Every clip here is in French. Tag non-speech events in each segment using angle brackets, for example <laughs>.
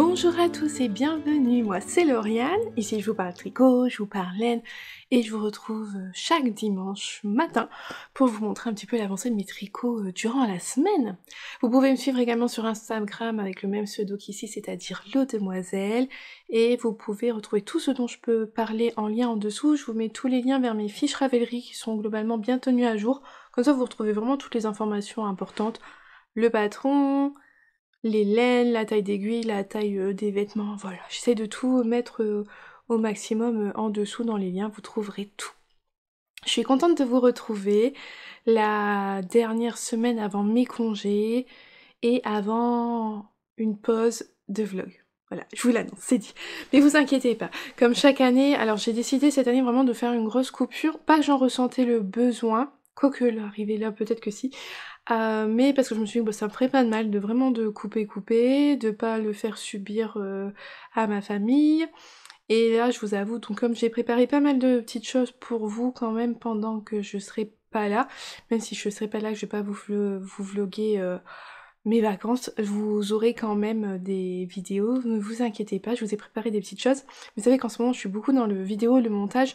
Bonjour à tous et bienvenue, moi c'est Lauriane, ici je vous parle tricot, je vous parle laine et je vous retrouve euh, chaque dimanche matin pour vous montrer un petit peu l'avancée de mes tricots euh, durant la semaine. Vous pouvez me suivre également sur Instagram avec le même pseudo qu'ici, c'est-à-dire Demoiselle, et vous pouvez retrouver tout ce dont je peux parler en lien en dessous, je vous mets tous les liens vers mes fiches Ravelry qui sont globalement bien tenues à jour, comme ça vous retrouvez vraiment toutes les informations importantes, le patron, les laines, la taille d'aiguille, la taille euh, des vêtements, voilà. J'essaie de tout mettre euh, au maximum euh, en dessous dans les liens, vous trouverez tout. Je suis contente de vous retrouver la dernière semaine avant mes congés et avant une pause de vlog. Voilà, je vous l'annonce, c'est dit. Mais vous inquiétez pas. Comme chaque année, alors j'ai décidé cette année vraiment de faire une grosse coupure. Pas que j'en ressentais le besoin, quoique l'arrivée là peut-être que si. Euh, mais parce que je me suis dit, que bah, ça me ferait pas de mal de vraiment de couper, couper, de pas le faire subir euh, à ma famille. Et là, je vous avoue, donc comme j'ai préparé pas mal de petites choses pour vous quand même pendant que je serai pas là, même si je serai pas là, je vais pas vous, vous vloguer euh, mes vacances, vous aurez quand même des vidéos, ne vous inquiétez pas, je vous ai préparé des petites choses. Vous savez qu'en ce moment, je suis beaucoup dans le vidéo, le montage,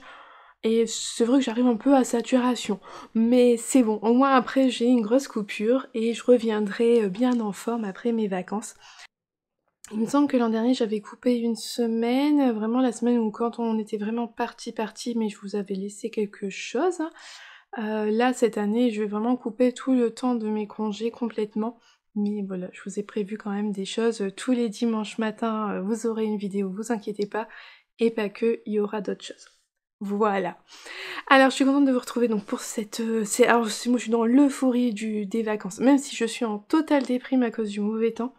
et c'est vrai que j'arrive un peu à saturation. Mais c'est bon, au moins après j'ai une grosse coupure et je reviendrai euh, bien en forme après mes vacances. Il me semble que l'an dernier j'avais coupé une semaine, vraiment la semaine où quand on était vraiment parti parti, mais je vous avais laissé quelque chose. Hein. Euh, là cette année je vais vraiment couper tout le temps de mes congés complètement. Mais voilà, je vous ai prévu quand même des choses. Euh, tous les dimanches matin vous aurez une vidéo, vous inquiétez pas. Et pas que, il y aura d'autres choses. Voilà. Alors, je suis contente de vous retrouver donc pour cette. Euh, alors, moi, je suis dans l'euphorie du, des vacances, même si je suis en totale déprime à cause du mauvais temps.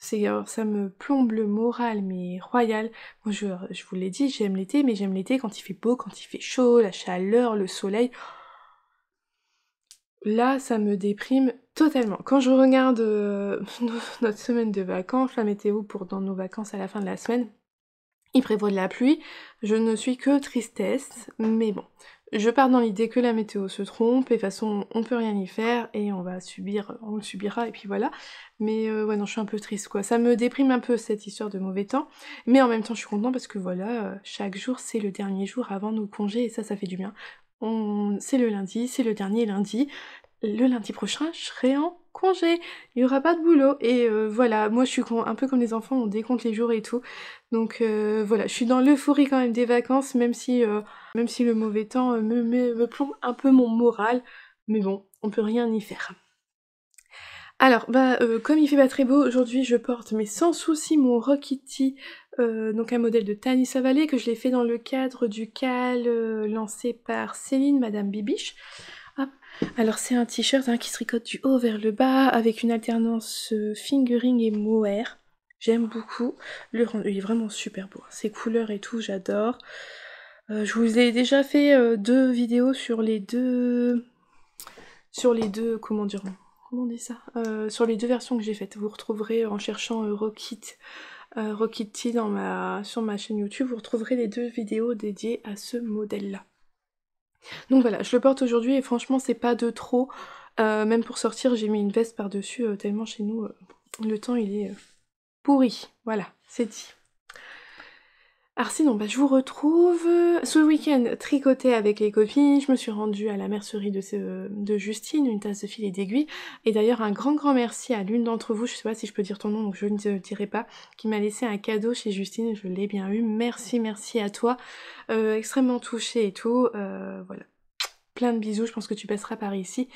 ça me plombe le moral, mais royal. Moi, je, vous l'ai dit, j'aime l'été, mais j'aime l'été quand il fait beau, quand il fait chaud, la chaleur, le soleil. Là, ça me déprime totalement. Quand je regarde euh, <laughs> notre semaine de vacances, la météo pour dans nos vacances à la fin de la semaine, il prévoit de la pluie. Je ne suis que tristesse, mais bon. Je pars dans l'idée que la météo se trompe, et de toute façon, on peut rien y faire, et on va subir, on le subira, et puis voilà. Mais euh, ouais, non, je suis un peu triste, quoi. Ça me déprime un peu, cette histoire de mauvais temps. Mais en même temps, je suis contente parce que voilà, euh, chaque jour, c'est le dernier jour avant nos congés, et ça, ça fait du bien. C'est le lundi, c'est le dernier lundi. Le lundi prochain, je serai en congé, il n'y aura pas de boulot. Et euh, voilà, moi je suis un peu comme les enfants, on décompte les jours et tout. Donc euh, voilà, je suis dans l'euphorie quand même des vacances, même si, euh, même si le mauvais temps me, plombe un peu mon moral. Mais bon, on peut rien y faire. Alors, bah, comme il fait pas très beau, aujourd'hui je porte, mais sans souci, mon Rockitty, donc un modèle de Tani Savalé que je l'ai fait dans le cadre du cal lancé par Céline, Madame Bibiche. Alors c'est un t-shirt hein, qui se tricote du haut vers le bas avec une alternance euh, fingering et mohair. J'aime beaucoup. Le rendu il est vraiment super beau. Hein. Ses couleurs et tout, j'adore. Euh, je vous ai déjà fait euh, deux vidéos sur les deux. Sur les deux. Comment dire Comment ça Sur les deux versions que j'ai faites. Vous retrouverez en cherchant Rockit. Rockit dans ma, sur ma chaîne YouTube, vous retrouverez les deux vidéos dédiées à ce modèle-là. Donc voilà, je le porte aujourd'hui et franchement c'est pas de trop. Euh, même pour sortir, j'ai mis une veste par-dessus, euh, tellement chez nous, euh, le temps il est pourri. Voilà, c'est dit. Alors sinon, bah, je vous retrouve euh, ce week-end tricoté avec les copines. Je me suis rendue à la mercerie de, de Justine, une tasse de et d'aiguille. Et d'ailleurs, un grand grand merci à l'une d'entre vous, je sais pas si je peux dire ton nom, donc je ne te le dirai pas, qui m'a laissé un cadeau chez Justine. Je l'ai bien eu. Merci, merci à toi. Euh, extrêmement touchée et tout. Euh, voilà. Plein de bisous, je pense que tu passeras par ici.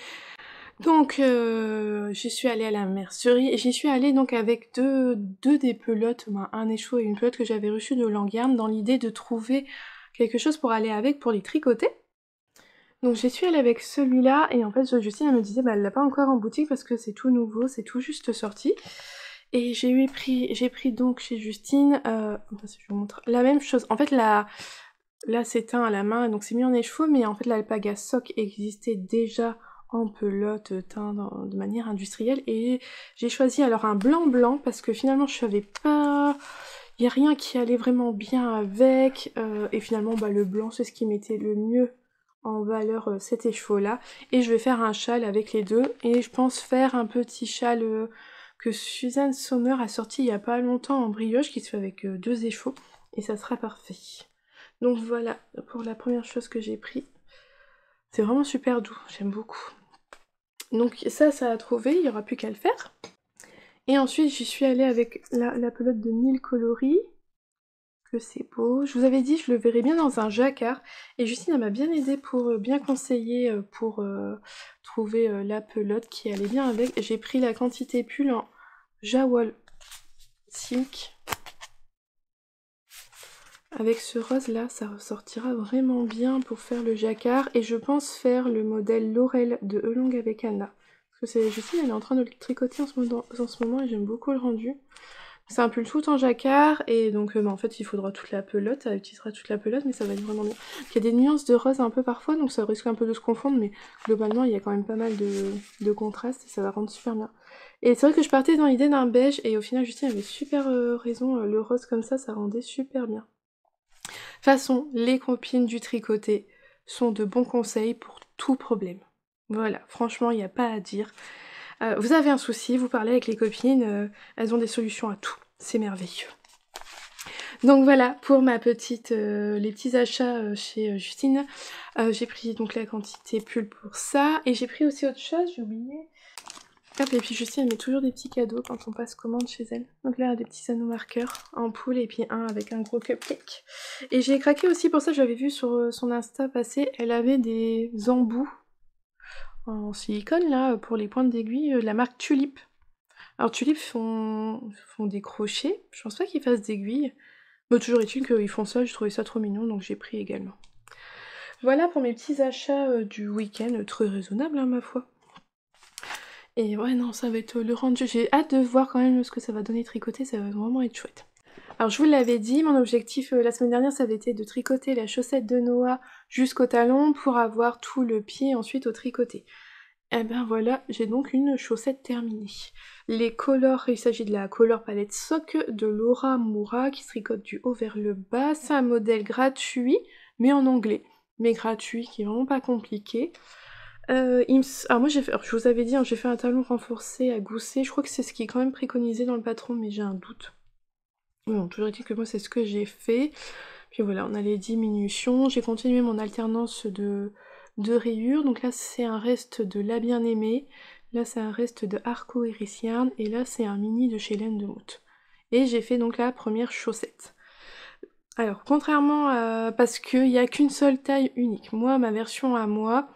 Donc, euh, j'y suis allée à la mercerie et j'y suis allée donc avec deux, deux des pelotes, un écheveau et une pelote que j'avais reçue de Languerne dans l'idée de trouver quelque chose pour aller avec pour les tricoter. Donc j'y suis allée avec celui-là et en fait Justine elle me disait bah elle l'a pas encore en boutique parce que c'est tout nouveau, c'est tout juste sorti. Et j'ai eu pris, j'ai pris donc chez Justine, euh, je vous montre, la même chose. En fait la, là c'est teint à la main donc c'est mis en écheveau mais en fait l'alpaga soc existait déjà en pelote euh, teint de manière industrielle et j'ai choisi alors un blanc blanc parce que finalement je savais pas il n'y a rien qui allait vraiment bien avec euh, et finalement bah, le blanc c'est ce qui mettait le mieux en valeur euh, cet écheveau là et je vais faire un châle avec les deux et je pense faire un petit châle que Suzanne Sommer a sorti il n'y a pas longtemps en brioche qui se fait avec deux écheveaux et ça sera parfait donc voilà pour la première chose que j'ai pris c'est vraiment super doux j'aime beaucoup donc ça, ça a trouvé, il n'y aura plus qu'à le faire. Et ensuite, j'y suis allée avec la, pelote de 1000 coloris. Que c'est beau. Je vous avais dit, je le verrais bien dans un jacquard. Et Justine, m'a bien aidée pour euh, bien conseiller euh, pour euh, trouver la pelote qui allait bien avec. J'ai pris la quantité pull en Jawal Silk. Avec ce rose là, ça ressortira vraiment bien pour faire le jacquard et je pense faire le modèle Laurel de Elong avec Anna. Parce que c'est Justine, elle est en train de le tricoter en ce moment, et j'aime beaucoup le rendu. C'est un pull tout en jacquard et donc euh, bah, en fait il faudra toute la pelote, elle utilisera toute la pelote mais ça va être vraiment bien. Il y a des nuances de rose un peu parfois donc ça risque un peu de se confondre mais globalement il y a quand même pas mal de, contrastes et ça va rendre super bien. Et c'est vrai que je partais dans l'idée d'un beige et au final Justine avait super euh, raison, euh, le rose comme ça ça rendait super bien façon, les copines du tricoté sont de bons conseils pour tout problème. Voilà, franchement, il n'y a pas à dire. Euh, vous avez un souci, vous parlez avec les copines, euh, elles ont des solutions à tout. C'est merveilleux. Donc voilà pour ma petite, euh, les petits achats chez Justine. j'ai pris donc la quantité pull pour ça. Et j'ai pris aussi autre chose, j'ai oublié et puis je sais elle met toujours des petits cadeaux quand on passe commande chez elle. Donc là, des petits anneaux marqueurs en poule et puis un avec un gros cupcake. Et j'ai craqué aussi pour ça, j'avais vu sur euh, son Insta passer, elle avait des embouts en silicone là pour les pointes d'aiguille euh, de la marque Tulip. Alors Tulip font, des crochets, je pense pas qu'ils fassent d'aiguilles. Mais toujours est-il qu'ils font ça, j'ai trouvé ça trop mignon, donc j'ai pris également. Voilà pour mes petits achats euh, du week-end, très raisonnable à hein, ma foi. Et ouais, non, ça va être le rendu. J'ai hâte de voir quand même ce que ça va donner tricoter, ça va vraiment être chouette. Alors je vous l'avais dit, mon objectif euh, la semaine dernière, ça avait été de tricoter la chaussette de Noah jusqu'au talon pour avoir tout le pied ensuite au tricoté. Et eh ben voilà, j'ai donc une chaussette terminée. Les colors, il s'agit de la color palette sock de Laura Moura qui se tricote du haut vers le bas. C'est un modèle gratuit, mais en anglais. Mais gratuit, qui est vraiment pas compliqué. Euh, alors moi j'ai fait... je vous avais dit, hein, j'ai fait un talon renforcé à gousset, je crois que c'est ce qui est quand même préconisé dans le patron, mais j'ai un doute. Bon, toujours il que moi c'est ce que j'ai fait. Puis voilà, on a les diminutions, j'ai continué mon alternance de, rayures, donc là c'est un reste de La Bien-Aimée, là c'est un reste de Arco et et là c'est un mini de chez Laine de Mout. Et j'ai fait donc la première chaussette. Alors, contrairement à... parce qu'il n'y a qu'une seule taille unique, moi, ma version à moi,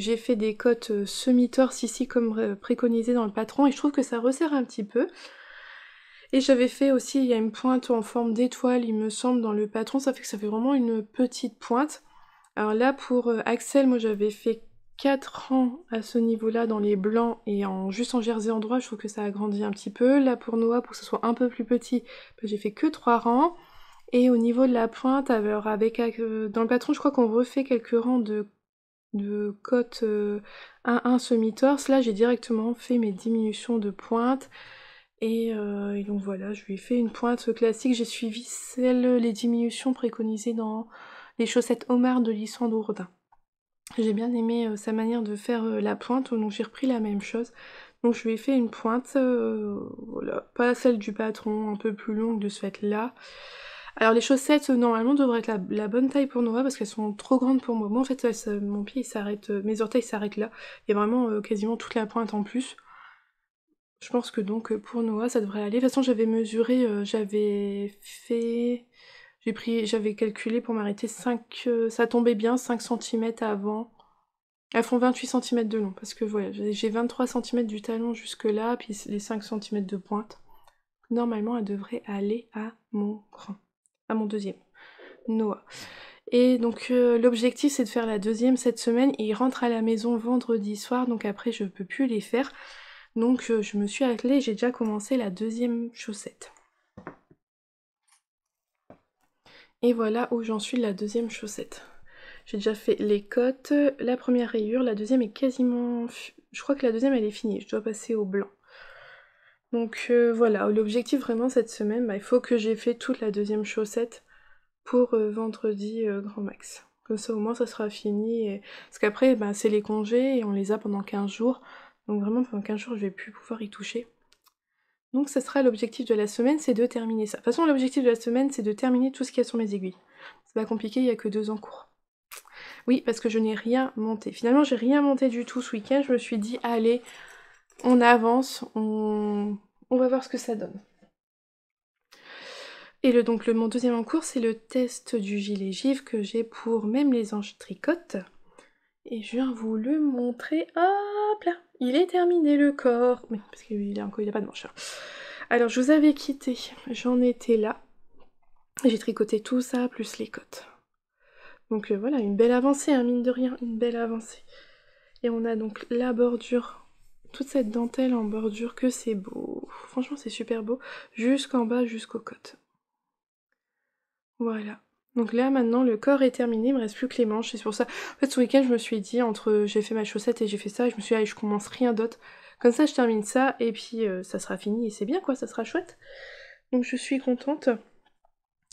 j'ai fait des cotes euh, semi-torse ici comme préconisé dans le patron et je trouve que ça resserre un petit peu. Et j'avais fait aussi, il y a une pointe en forme d'étoile, il me semble, dans le patron. Ça fait que ça fait vraiment une petite pointe. Alors là, pour euh, Axel, moi j'avais fait 4 rangs à ce niveau-là dans les blancs et en juste en jersey en droit, je trouve que ça a grandi un petit peu. Là, pour Noah, pour que ce soit un peu plus petit, bah, j'ai fait que 3 rangs. Et au niveau de la pointe, alors avec, euh, dans le patron, je crois qu'on refait quelques rangs de de cote 1-1 euh, semi-torse. Là, j'ai directement fait mes diminutions de pointe. Euh, et, donc voilà, je lui ai fait une pointe classique. J'ai suivi celle les diminutions préconisées dans les chaussettes homard de Lissandre J'ai bien aimé euh, sa manière de faire la pointe, donc j'ai repris la même chose. Donc je lui ai fait une pointe, voilà, pas celle du patron, un peu plus longue de ce fait-là. Alors les chaussettes euh, normalement devraient être la, bonne taille pour Noah parce qu'elles sont trop grandes pour moi. Moi en fait mon pied s'arrête, euh, mes orteils s'arrêtent là. Il y a vraiment euh, quasiment toute la pointe en plus. Je pense que donc pour Noah ça devrait aller. De toute façon j'avais mesuré, j'avais fait, j'ai pris, j'avais calculé pour m'arrêter 5, ça tombait bien 5 cm avant. Elles font 28 cm de long parce que voilà, j'ai 23 cm du talon jusque là, puis les 5 cm de pointe. Normalement, elles devraient aller à mon cran à mon deuxième, Noah. Et donc euh, l'objectif c'est de faire la deuxième cette semaine. il rentre à la maison vendredi soir, donc après je peux plus les faire. Donc euh, je me suis attelée, j'ai déjà commencé la deuxième chaussette. Et voilà où j'en suis la deuxième chaussette. J'ai déjà fait les côtes, la première rayure, la deuxième est quasiment... Je crois que la deuxième elle est finie, je dois passer au blanc. Donc euh, voilà, l'objectif vraiment cette semaine, bah, il faut que j'ai fait toute la deuxième chaussette pour euh, vendredi euh, grand max. Comme ça au moins ça sera fini. Parce qu'après, bah, c'est les congés et on les a pendant 15 jours. Donc vraiment pendant 15 jours, je vais plus pouvoir y toucher. Donc ça sera l'objectif de la semaine, c'est de terminer ça. De toute façon, l'objectif de la semaine, c'est de terminer tout ce qu'il y a sur mes aiguilles. C'est pas compliqué, il n'y a que deux en cours. Oui, parce que je n'ai rien monté. Finalement, j'ai rien monté du tout ce week-end. Je me suis dit, allez, on avance, on, va voir ce que ça donne. Et le, donc le, mon deuxième en cours, c'est le test du gilet givre que j'ai pour même les anges tricotes. Et je viens vous le montrer. Hop là Il est terminé le corps. Mais parce qu'il n'a il pas de manche. Hein. Alors je vous avais quitté. J'en étais là. J'ai tricoté tout ça, plus les côtes. Donc euh, voilà, une belle avancée, hein, mine de rien, une belle avancée. Et on a donc la bordure toute cette dentelle en bordure, que c'est beau. Franchement, c'est super beau. Jusqu'en bas, jusqu'aux côtes. Voilà. Donc là, maintenant, le corps est terminé, il me reste plus que les manches. C'est pour ça. En fait, ce week-end, je me suis dit, entre j'ai fait ma chaussette et j'ai fait ça, je me suis dit, je commence rien d'autre. Comme ça, je termine ça, et puis euh, ça sera fini, et c'est bien, quoi, ça sera chouette. Donc je suis contente.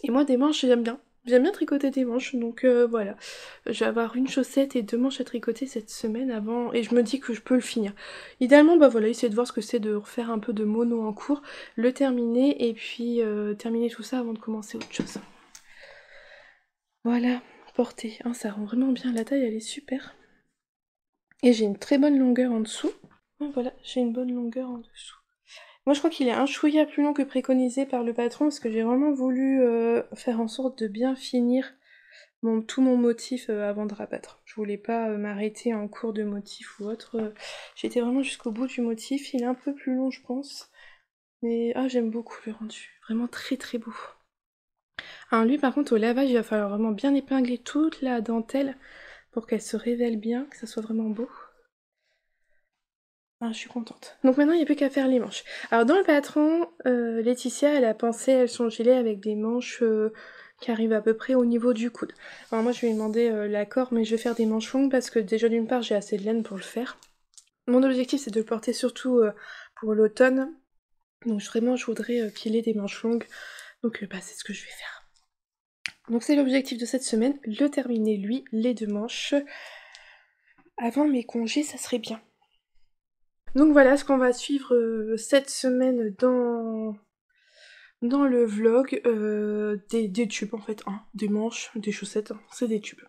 Et moi, des manches, j'aime bien. J'aime bien tricoter des manches, donc euh, voilà. Je vais avoir une chaussette et deux manches à tricoter cette semaine avant, et je me dis que je peux le finir. Idéalement, bah voilà, essayer de voir ce que c'est de refaire un peu de mono en cours, le terminer, et puis euh, terminer tout ça avant de commencer autre chose. Voilà, portée. Hein, ça rend vraiment bien, la taille elle est super. Et j'ai une très bonne longueur en dessous. Voilà, j'ai une bonne longueur en dessous. Moi, je crois qu'il est un chouïa plus long que préconisé par le patron, parce que j'ai vraiment voulu euh, faire en sorte de bien finir mon, tout mon motif euh, avant de rabattre. Je voulais pas euh, m'arrêter en cours de motif ou autre. J'étais vraiment jusqu'au bout du motif. Il est un peu plus long, je pense. Mais ah, j'aime beaucoup le rendu. Vraiment très très beau. Ah lui, par contre, au lavage, il va falloir vraiment bien épingler toute la dentelle pour qu'elle se révèle bien, que ça soit vraiment beau. Ah, je suis contente. Donc maintenant, il n'y a plus qu'à faire les manches. Alors dans le patron, euh, Laetitia, elle a pensé à son gilet avec des manches euh, qui arrivent à peu près au niveau du coude. Alors moi, je vais demander euh, l'accord, mais je vais faire des manches longues parce que déjà d'une part, j'ai assez de laine pour le faire. Mon objectif, c'est de le porter surtout pour l'automne. Donc vraiment, je voudrais qu'il ait des manches longues. Donc bah, c'est ce que je vais faire. Donc c'est l'objectif de cette semaine, le terminer lui, les deux manches. Avant mes congés, ça serait bien. Donc voilà ce qu'on va suivre euh, cette semaine dans, dans le vlog. Euh, des, tubes en fait, un hein, des manches, des chaussettes, hein, c'est des tubes.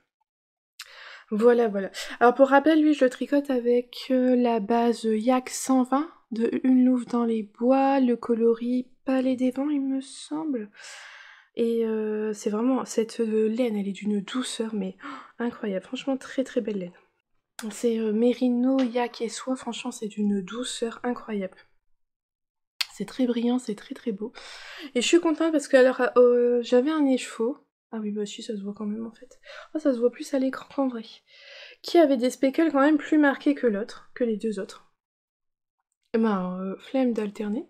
Voilà, voilà. Alors pour rappel, lui, je le tricote avec euh, la base Yak 120 de Une Louve dans les bois, le coloris Palais des Vents, il me semble. Et c'est vraiment, cette laine, elle est d'une douceur, mais incroyable. Franchement, très très belle laine. C'est euh, Merino, Yak et Soie. Franchement, c'est d'une douceur incroyable. C'est très brillant, c'est très très beau. Et je suis contente parce que alors euh, j'avais un écheveau. Ah oui, bah si, ça se voit quand même en fait. Ah, ça se voit plus à l'écran qu'en vrai. Qui avait des speckles quand même plus marqués que l'autre, que les deux autres. Et eh ben, euh, flemme d'alterner.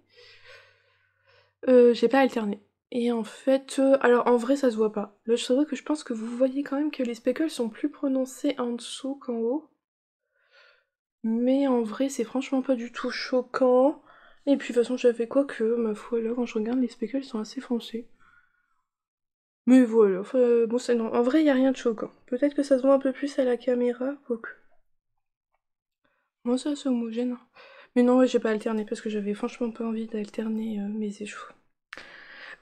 J'ai pas alterné. Et en fait, alors en vrai ça se voit pas. Là je que je pense que vous voyez quand même que les speckles sont plus prononcés en dessous qu'en haut. Mais en vrai, c'est franchement pas du tout choquant. Et puis de toute façon, j'avais quoi que, ma foi, là, quand je regarde, les spécules sont assez foncés. Mais voilà, enfin, euh, bon, En vrai, il a rien de choquant. Peut-être que ça se voit un peu plus à la caméra, Moi, ça, c'est homogène. Hein. Mais non, j'ai pas alterné parce que j'avais franchement pas envie d'alterner euh, mes échoues.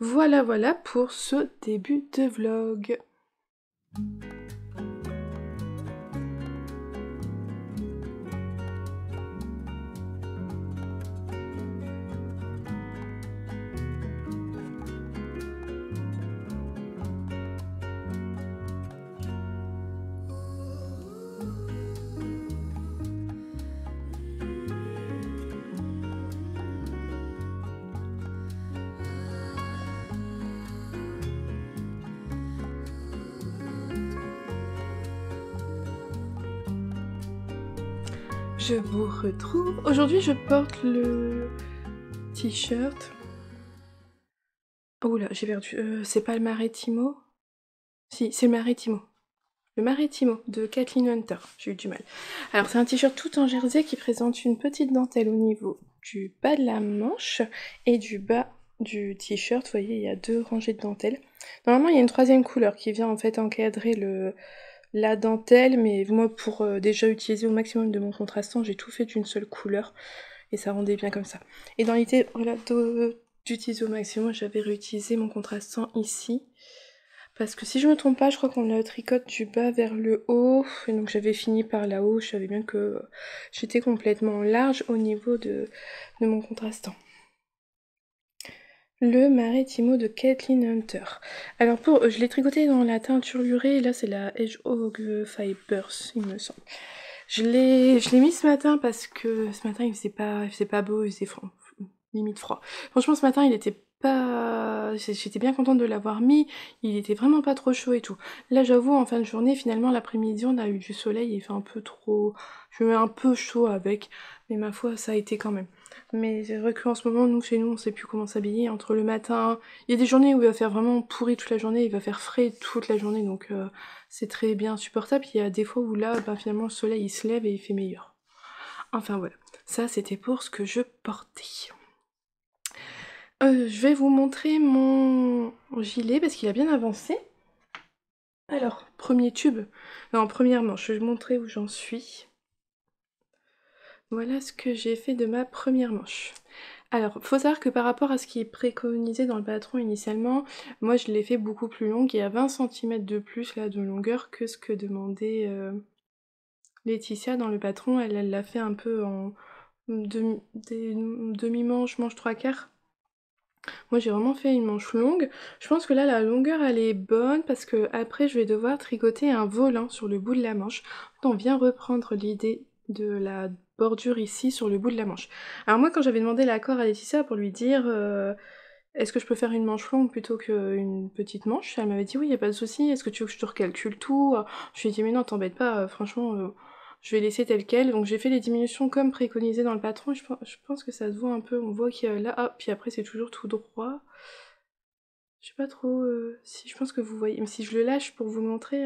Voilà, voilà pour ce début de vlog. retrouve. Aujourd'hui, je porte le t-shirt. Oh là, j'ai perdu. Euh, c'est pas le Maritimo Si, c'est le Maritimo. Le Maritimo de Kathleen Hunter. J'ai eu du mal. Alors, c'est un t-shirt tout en jersey qui présente une petite dentelle au niveau du bas de la manche et du bas du t-shirt. Vous voyez, il y a deux rangées de dentelles. Normalement, il y a une troisième couleur qui vient en fait encadrer le, la dentelle, mais moi pour euh, déjà utiliser au maximum de mon contrastant, j'ai tout fait d'une seule couleur et ça rendait bien comme ça. Et dans l'idée voilà, d'utiliser au maximum, j'avais réutilisé mon contrastant ici. Parce que si je me trompe pas, je crois qu'on le tricote du bas vers le haut. Et donc j'avais fini par là-haut. Je savais bien que euh, j'étais complètement large au niveau de mon contrastant. Le maritimo de Kathleen Hunter. Alors pour, je l'ai tricoté dans la teinture lurée, là c'est la Hedgehog Fibers, il me semble. Je l'ai, je l'ai mis ce matin parce que ce matin il faisait pas, c'est faisait pas beau, il faisait limite froid. Franchement ce matin il était pas, j'étais bien contente de l'avoir mis, il était vraiment pas trop chaud et tout. Là j'avoue en fin de journée finalement l'après-midi on a eu du soleil, il fait un peu trop, je me mets un peu chaud avec, mais ma foi ça a été quand même. Mais c'est vrai qu'en ce moment, nous, chez nous, on sait plus comment s'habiller. Entre le matin, il y a des journées où il va faire vraiment pourri toute la journée, il va faire frais toute la journée, donc euh, c'est très bien supportable. Il y a des fois où là, bah, finalement, le soleil il se lève et il fait meilleur. Enfin voilà, ça c'était pour ce que je portais. Euh, je vais vous montrer mon gilet parce qu'il a bien avancé. Alors, premier tube, non, première manche, je vais vous montrer où j'en suis. Voilà ce que j'ai fait de ma première manche. Alors, faut savoir que par rapport à ce qui est préconisé dans le patron initialement, moi je l'ai fait beaucoup plus longue et à 20 cm de plus là de longueur que ce que demandait euh, Laetitia dans le patron. Elle l'a fait un peu en demi, demi-manche, manche trois quarts. Moi j'ai vraiment fait une manche longue. Je pense que là la longueur elle est bonne parce que après je vais devoir tricoter un volant sur le bout de la manche. On vient reprendre l'idée de la bordure ici sur le bout de la manche. Alors moi quand j'avais demandé l'accord à Laetitia pour lui dire euh, est-ce que je peux faire une manche longue plutôt qu'une petite manche, elle m'avait dit oui, il a pas de souci, est-ce que tu veux que je te recalcule tout Je lui ai dit mais non, t'embête pas, euh, franchement, euh, je vais laisser tel quel. Donc j'ai fait les diminutions comme préconisé dans le patron, je, pense que ça se voit un peu, on voit qu'il y a là, hop, puis après c'est toujours tout droit. Je sais pas trop si je pense que vous voyez, mais si je le lâche pour vous montrer...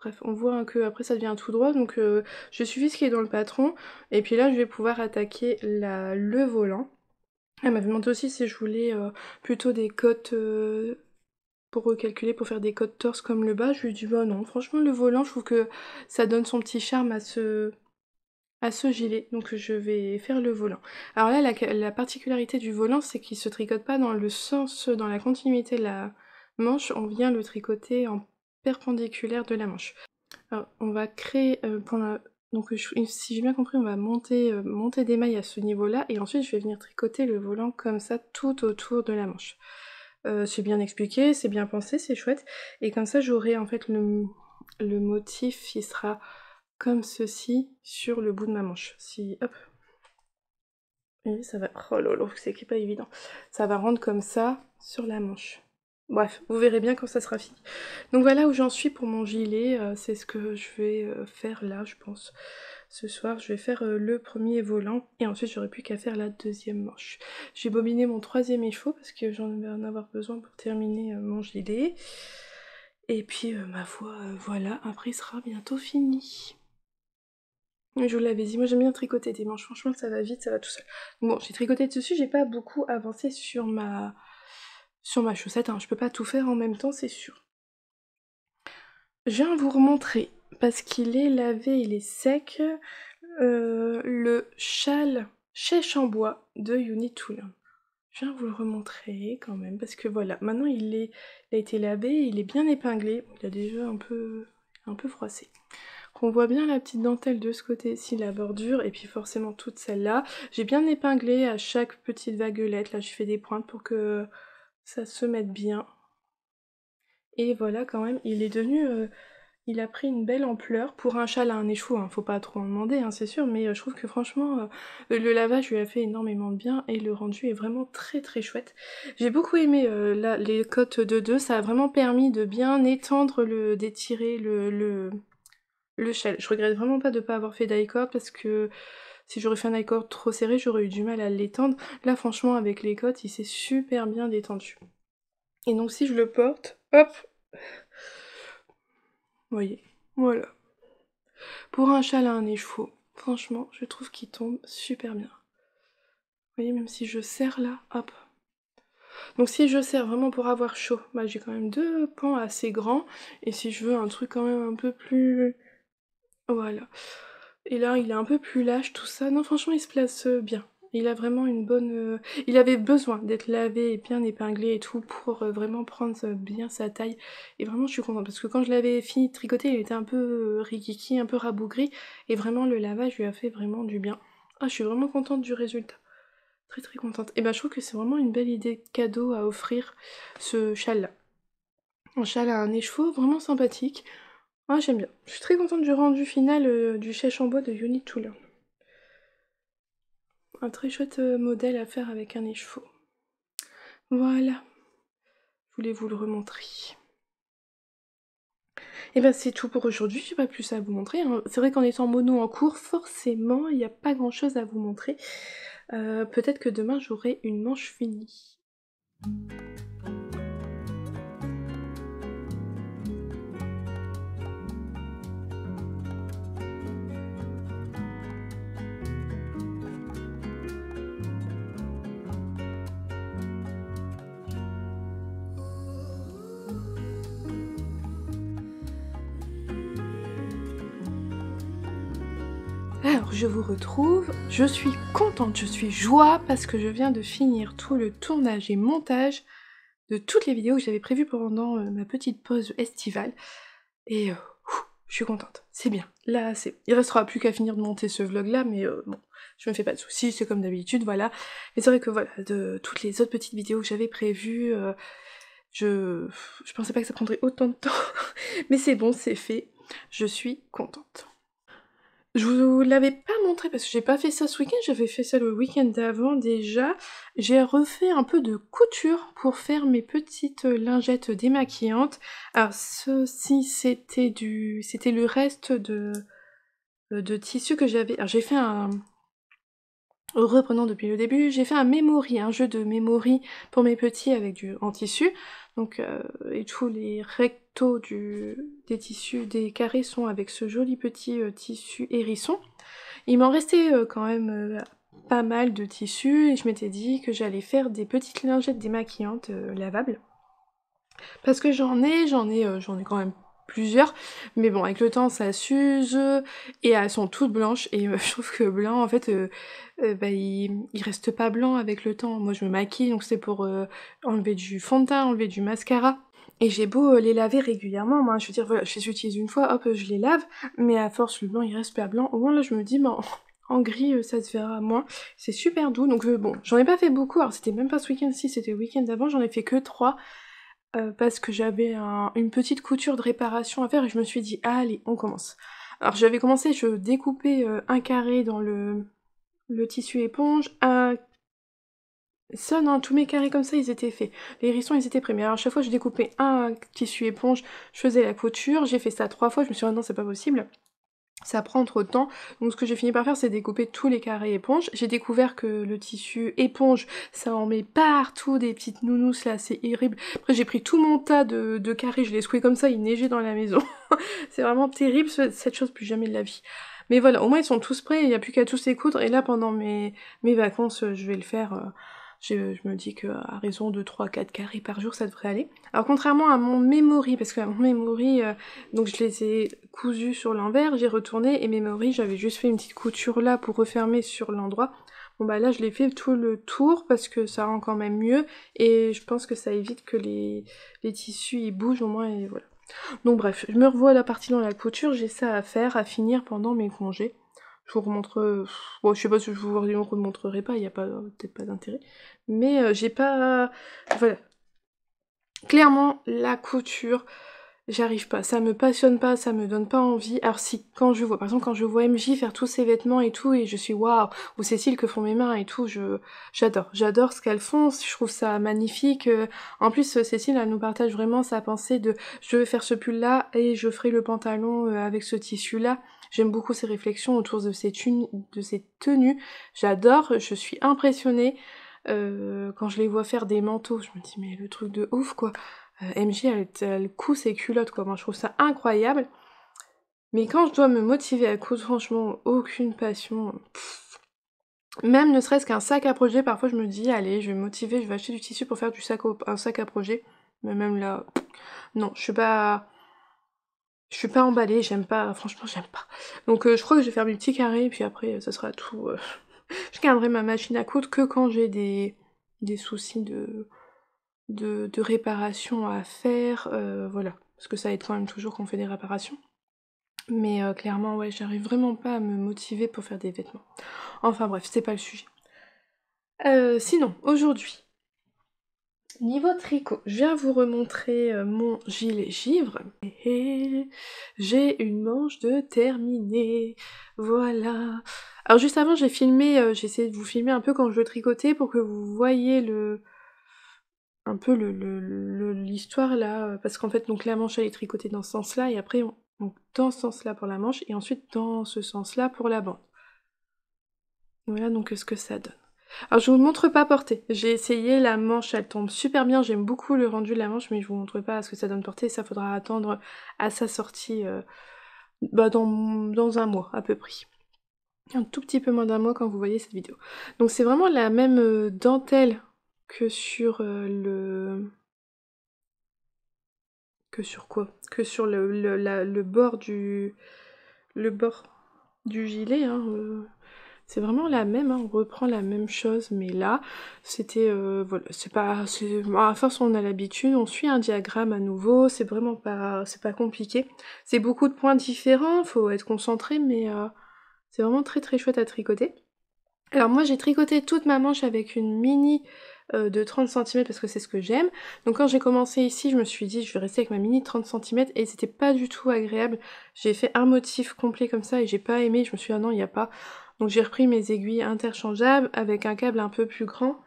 Bref, on voit que après ça devient tout droit, donc euh, je suis ce qui est dans le patron, et puis là je vais pouvoir attaquer le volant. Elle m'avait demandé aussi si je voulais euh, plutôt des cotes euh, pour recalculer, pour faire des cotes torses comme le bas. Je lui ai dit bah, non, franchement le volant, je trouve que ça donne son petit charme à ce, à ce gilet. Donc je vais faire le volant. Alors là, la, particularité du volant, c'est qu'il ne se tricote pas dans le sens, dans la continuité de la manche. On vient le tricoter en perpendiculaire de la manche. Alors, on va créer euh, Donc si j'ai bien compris, on va euh, monter, des mailles à ce niveau-là et ensuite je vais venir tricoter le volant comme ça tout autour de la manche. Euh, c'est bien expliqué, c'est bien pensé, c'est chouette. Et comme ça j'aurai en fait le, motif, qui sera comme ceci sur le bout de ma manche. Si, hop. ça va, oh lolo, c'est pas évident. Ça va rendre comme ça sur la manche. Bref, vous verrez bien quand ça sera fini. Donc voilà où j'en suis pour mon gilet. Euh, c'est ce que je vais euh, faire là, je pense. Ce soir, je vais faire euh, le premier volant et ensuite j'aurai plus qu'à faire la deuxième manche. J'ai bobiné mon troisième écheveau parce que j'en vais en avoir besoin pour terminer mon gilet. Et puis ma voix, voilà, après il sera bientôt fini. Je vous l'avais dit, moi j'aime bien tricoter des manches, franchement ça va vite, ça va tout seul. Bon, j'ai tricoté dessus, j'ai pas beaucoup avancé sur ma sur ma chaussette. je hein. Je peux pas tout faire en même temps, c'est sûr. Je viens vous remontrer parce qu'il est lavé, il est sec. Euh, le châle chèche en bois de UniTool. Je viens vous le remontrer quand même parce que voilà, maintenant il, a été lavé, il est bien épinglé. Il a déjà un peu, un peu froissé. On voit bien la petite dentelle de ce côté-ci, la bordure, et puis forcément toute celle-là. J'ai bien épinglé à chaque petite vaguelette, là je fais des pointes pour que ça se met bien. Et voilà quand même, il est devenu... Euh, il a pris une belle ampleur pour un châle à un échou, hein, faut pas trop en demander, hein, c'est sûr, mais euh, je trouve que franchement, euh, le lavage lui a fait énormément de bien et le rendu est vraiment très très chouette. J'ai beaucoup aimé les cotes de deux, ça a vraiment permis de bien étendre le, d'étirer le, le, le shell. Je regrette vraiment pas de pas avoir fait d'icord parce que si j'aurais fait un accord trop serré, j'aurais eu du mal à l'étendre. Là, franchement, avec les côtes, il s'est super bien détendu. Et donc, si je le porte, hop Vous voyez, voilà. Pour un châle à un écheveau, franchement, je trouve qu'il tombe super bien. Vous voyez, même si je serre là, hop donc si je serre vraiment pour avoir chaud, bah, j'ai quand même deux pans assez grands. Et si je veux un truc quand même un peu plus... Voilà. Et là, il est un peu plus lâche, tout ça. Non, franchement, il se place euh, bien. Il a vraiment une bonne. Euh, il avait besoin d'être lavé et bien épinglé et tout pour euh, vraiment prendre bien sa taille. Et vraiment, je suis contente parce que quand je l'avais fini de tricoter, il était un peu rikiki, un peu rabougri. Et vraiment, le lavage lui a fait vraiment du bien. Ah, je suis vraiment contente du résultat. Très très contente. Et bah, je trouve que c'est vraiment une belle idée cadeau à offrir ce châle-là. Un châle à un écheveau vraiment sympathique. Ah, j'aime bien. Je suis très contente du rendu final euh, du chèche en bois de Yoni to Un très chouette euh, modèle à faire avec un écheveau. Voilà. Je voulais vous le remontrer. Et eh bien c'est tout pour aujourd'hui, j'ai pas plus à vous montrer. Hein. C'est vrai qu'en étant mono en cours, forcément, il n'y a pas grand chose à vous montrer. Euh, peut-être que demain j'aurai une manche finie. je vous retrouve. Je suis contente, je suis joie parce que je viens de finir tout le tournage et montage de toutes les vidéos que j'avais prévues pendant euh, ma petite pause estivale. Et euh, je suis contente, c'est bien. Là, c'est. Il restera plus qu'à finir de monter ce vlog-là, mais euh, bon, je me fais pas de soucis, c'est comme d'habitude, voilà. Mais c'est vrai que voilà, de toutes les autres petites vidéos que j'avais prévues, je... je pensais pas que ça prendrait autant de temps, <laughs> mais c'est bon, c'est fait. Je suis contente. Je vous l'avais pas montré parce que j'ai pas fait ça ce week-end, j'avais fait ça le week-end d'avant déjà. J'ai refait un peu de couture pour faire mes petites lingettes démaquillantes. Alors ceci c'était du, c'était le reste de de tissu que j'avais. Alors j'ai fait un, reprenant depuis le début, j'ai fait un memory, un jeu de memory pour mes petits avec du en tissu, donc euh, et tous les des tissus des caressons avec ce joli petit euh, tissu hérisson. Il m'en restait euh, quand même euh, pas mal de tissus et je m'étais dit que j'allais faire des petites lingettes démaquillantes lavables. Parce que j'en ai, j'en ai, j'en ai quand même plusieurs, mais bon, avec le temps, ça s'use, et elles sont toutes blanches, et <laughs> je trouve que blanc, en fait, bah, il, reste pas blanc avec le temps. Moi, je me maquille, donc c'est pour enlever du fond de teint, enlever du mascara, et j'ai beau euh, les laver régulièrement, moi, je veux dire, je les utilise une fois, hop, je les lave, mais à force, le blanc, il reste pas blanc. Au moins, là, je me dis, bon, bah, en gris, euh, ça se verra moins. C'est super doux, donc euh, bon, j'en ai pas fait beaucoup, alors c'était même pas ce week-end ci c'était le week-end d'avant, j'en ai fait que trois. parce que j'avais une petite couture de réparation à faire et je me suis dit allez on commence. Alors j'avais commencé, je découpais un carré dans le, le tissu éponge, un ça, non, tous mes carrés comme ça, ils étaient faits. Les hérissons, ils étaient prêts. Mais alors, à chaque fois, je découpais un tissu éponge, je faisais la couture. J'ai fait ça trois fois. Je me suis dit, non, c'est pas possible. Ça prend trop de temps. Donc, ce que j'ai fini par faire, c'est découper tous les carrés éponge. J'ai découvert que le tissu éponge, ça en met partout des petites nounous là, c'est horrible. Après, j'ai pris tout mon tas de, carrés, je les secoué comme ça, ils neigeaient dans la maison. <laughs> c'est vraiment terrible, cette chose, plus jamais de la vie. Mais voilà, au moins, ils sont tous prêts, il n'y a plus qu'à tous les coudre. Et là, pendant mes, mes vacances, je vais le faire. Euh, je, me dis qu'à raison de 3-4 carrés par jour, ça devrait aller. Alors contrairement à mon memory, parce que mon memory, euh, donc je les ai cousus sur l'envers, j'ai retourné, et memory, j'avais juste fait une petite couture là pour refermer sur l'endroit. Bon bah là je l'ai fait tout le tour parce que ça rend quand même mieux et je pense que ça évite que les, tissus ils bougent au moins et voilà. Donc bref, je me revois la partie dans la couture, j'ai ça à faire, à finir pendant mes congés je vous remontre. Bon, je sais pas si je vous remontrerai pas, il n'y a peut-être pas, d'intérêt. Mais euh, j'ai pas. Voilà. Clairement, la couture, j'arrive pas. Ça me passionne pas, ça me donne pas envie. Alors, si quand je vois, par exemple, quand je vois MJ faire tous ses vêtements et tout, et je suis waouh, ou Cécile que font mes mains et tout, j'adore. J'adore ce qu'elles font, je trouve ça magnifique. Euh. En plus, Cécile, elle nous partage vraiment sa pensée de je vais faire ce pull là et je ferai le pantalon euh, avec ce tissu là. J'aime beaucoup ces réflexions autour de ces de tenues. J'adore, je suis impressionnée. Euh, quand je les vois faire des manteaux, je me dis mais le truc de ouf quoi. MG, euh, MJ elle, elle coud ses culottes quoi, moi je trouve ça incroyable. Mais quand je dois me motiver à coudre, franchement, aucune passion. Même ne serait-ce qu'un sac à projet, parfois je me dis allez, je vais me motiver, je vais acheter du tissu pour faire du sac un sac à projet. Mais même là, non, je suis pas je suis pas emballée, j'aime pas, franchement j'aime pas. Donc euh, je crois que je vais faire mes petits carrés, puis après euh, ça sera tout. Euh, <laughs> je garderai ma machine à coudre que quand j'ai des, des soucis de, de, réparation à faire, voilà. Parce que ça aide quand même toujours qu'on fait des réparations. Mais clairement, ouais, j'arrive vraiment pas à me motiver pour faire des vêtements. Enfin bref, c'est pas le sujet. sinon, aujourd'hui, Niveau tricot, je viens vous remontrer euh, mon gilet givre. J'ai une manche de terminé, Voilà. Alors juste avant, j'ai filmé, euh, j'ai essayé de vous filmer un peu quand je tricotais pour que vous voyez le un peu l'histoire le, le, là parce qu'en fait donc la manche elle est tricotée dans ce sens là et après dans ce sens là pour la manche et ensuite dans ce sens là pour la bande voilà donc ce que ça donne alors je vous montre pas portée. J'ai essayé la manche, elle tombe super bien. J'aime beaucoup le rendu de la manche, mais je vous montre pas à ce que ça donne portée. Ça faudra attendre à sa sortie euh, bah dans, dans, un mois à peu près. Un tout petit peu moins d'un mois quand vous voyez cette vidéo. Donc c'est vraiment la même euh, dentelle que sur euh, le que sur quoi Que sur le, le, bord du le bord du gilet. Hein, c'est vraiment la même, hein. on reprend la même chose, mais là, c'était, euh, voilà, c'est pas, à force on a l'habitude, on suit un diagramme à nouveau, c'est vraiment pas, c'est pas compliqué. C'est beaucoup de points différents, faut être concentré, mais euh, c'est vraiment très très chouette à tricoter. Alors moi j'ai tricoté toute ma manche avec une mini euh, de 30 cm parce que c'est ce que j'aime. Donc quand j'ai commencé ici, je me suis dit je vais rester avec ma mini de 30 cm et c'était pas du tout agréable. J'ai fait un motif complet comme ça et j'ai pas aimé, je me suis dit ah non, il n'y a pas donc j'ai repris mes aiguilles interchangeables avec un câble un peu plus grand.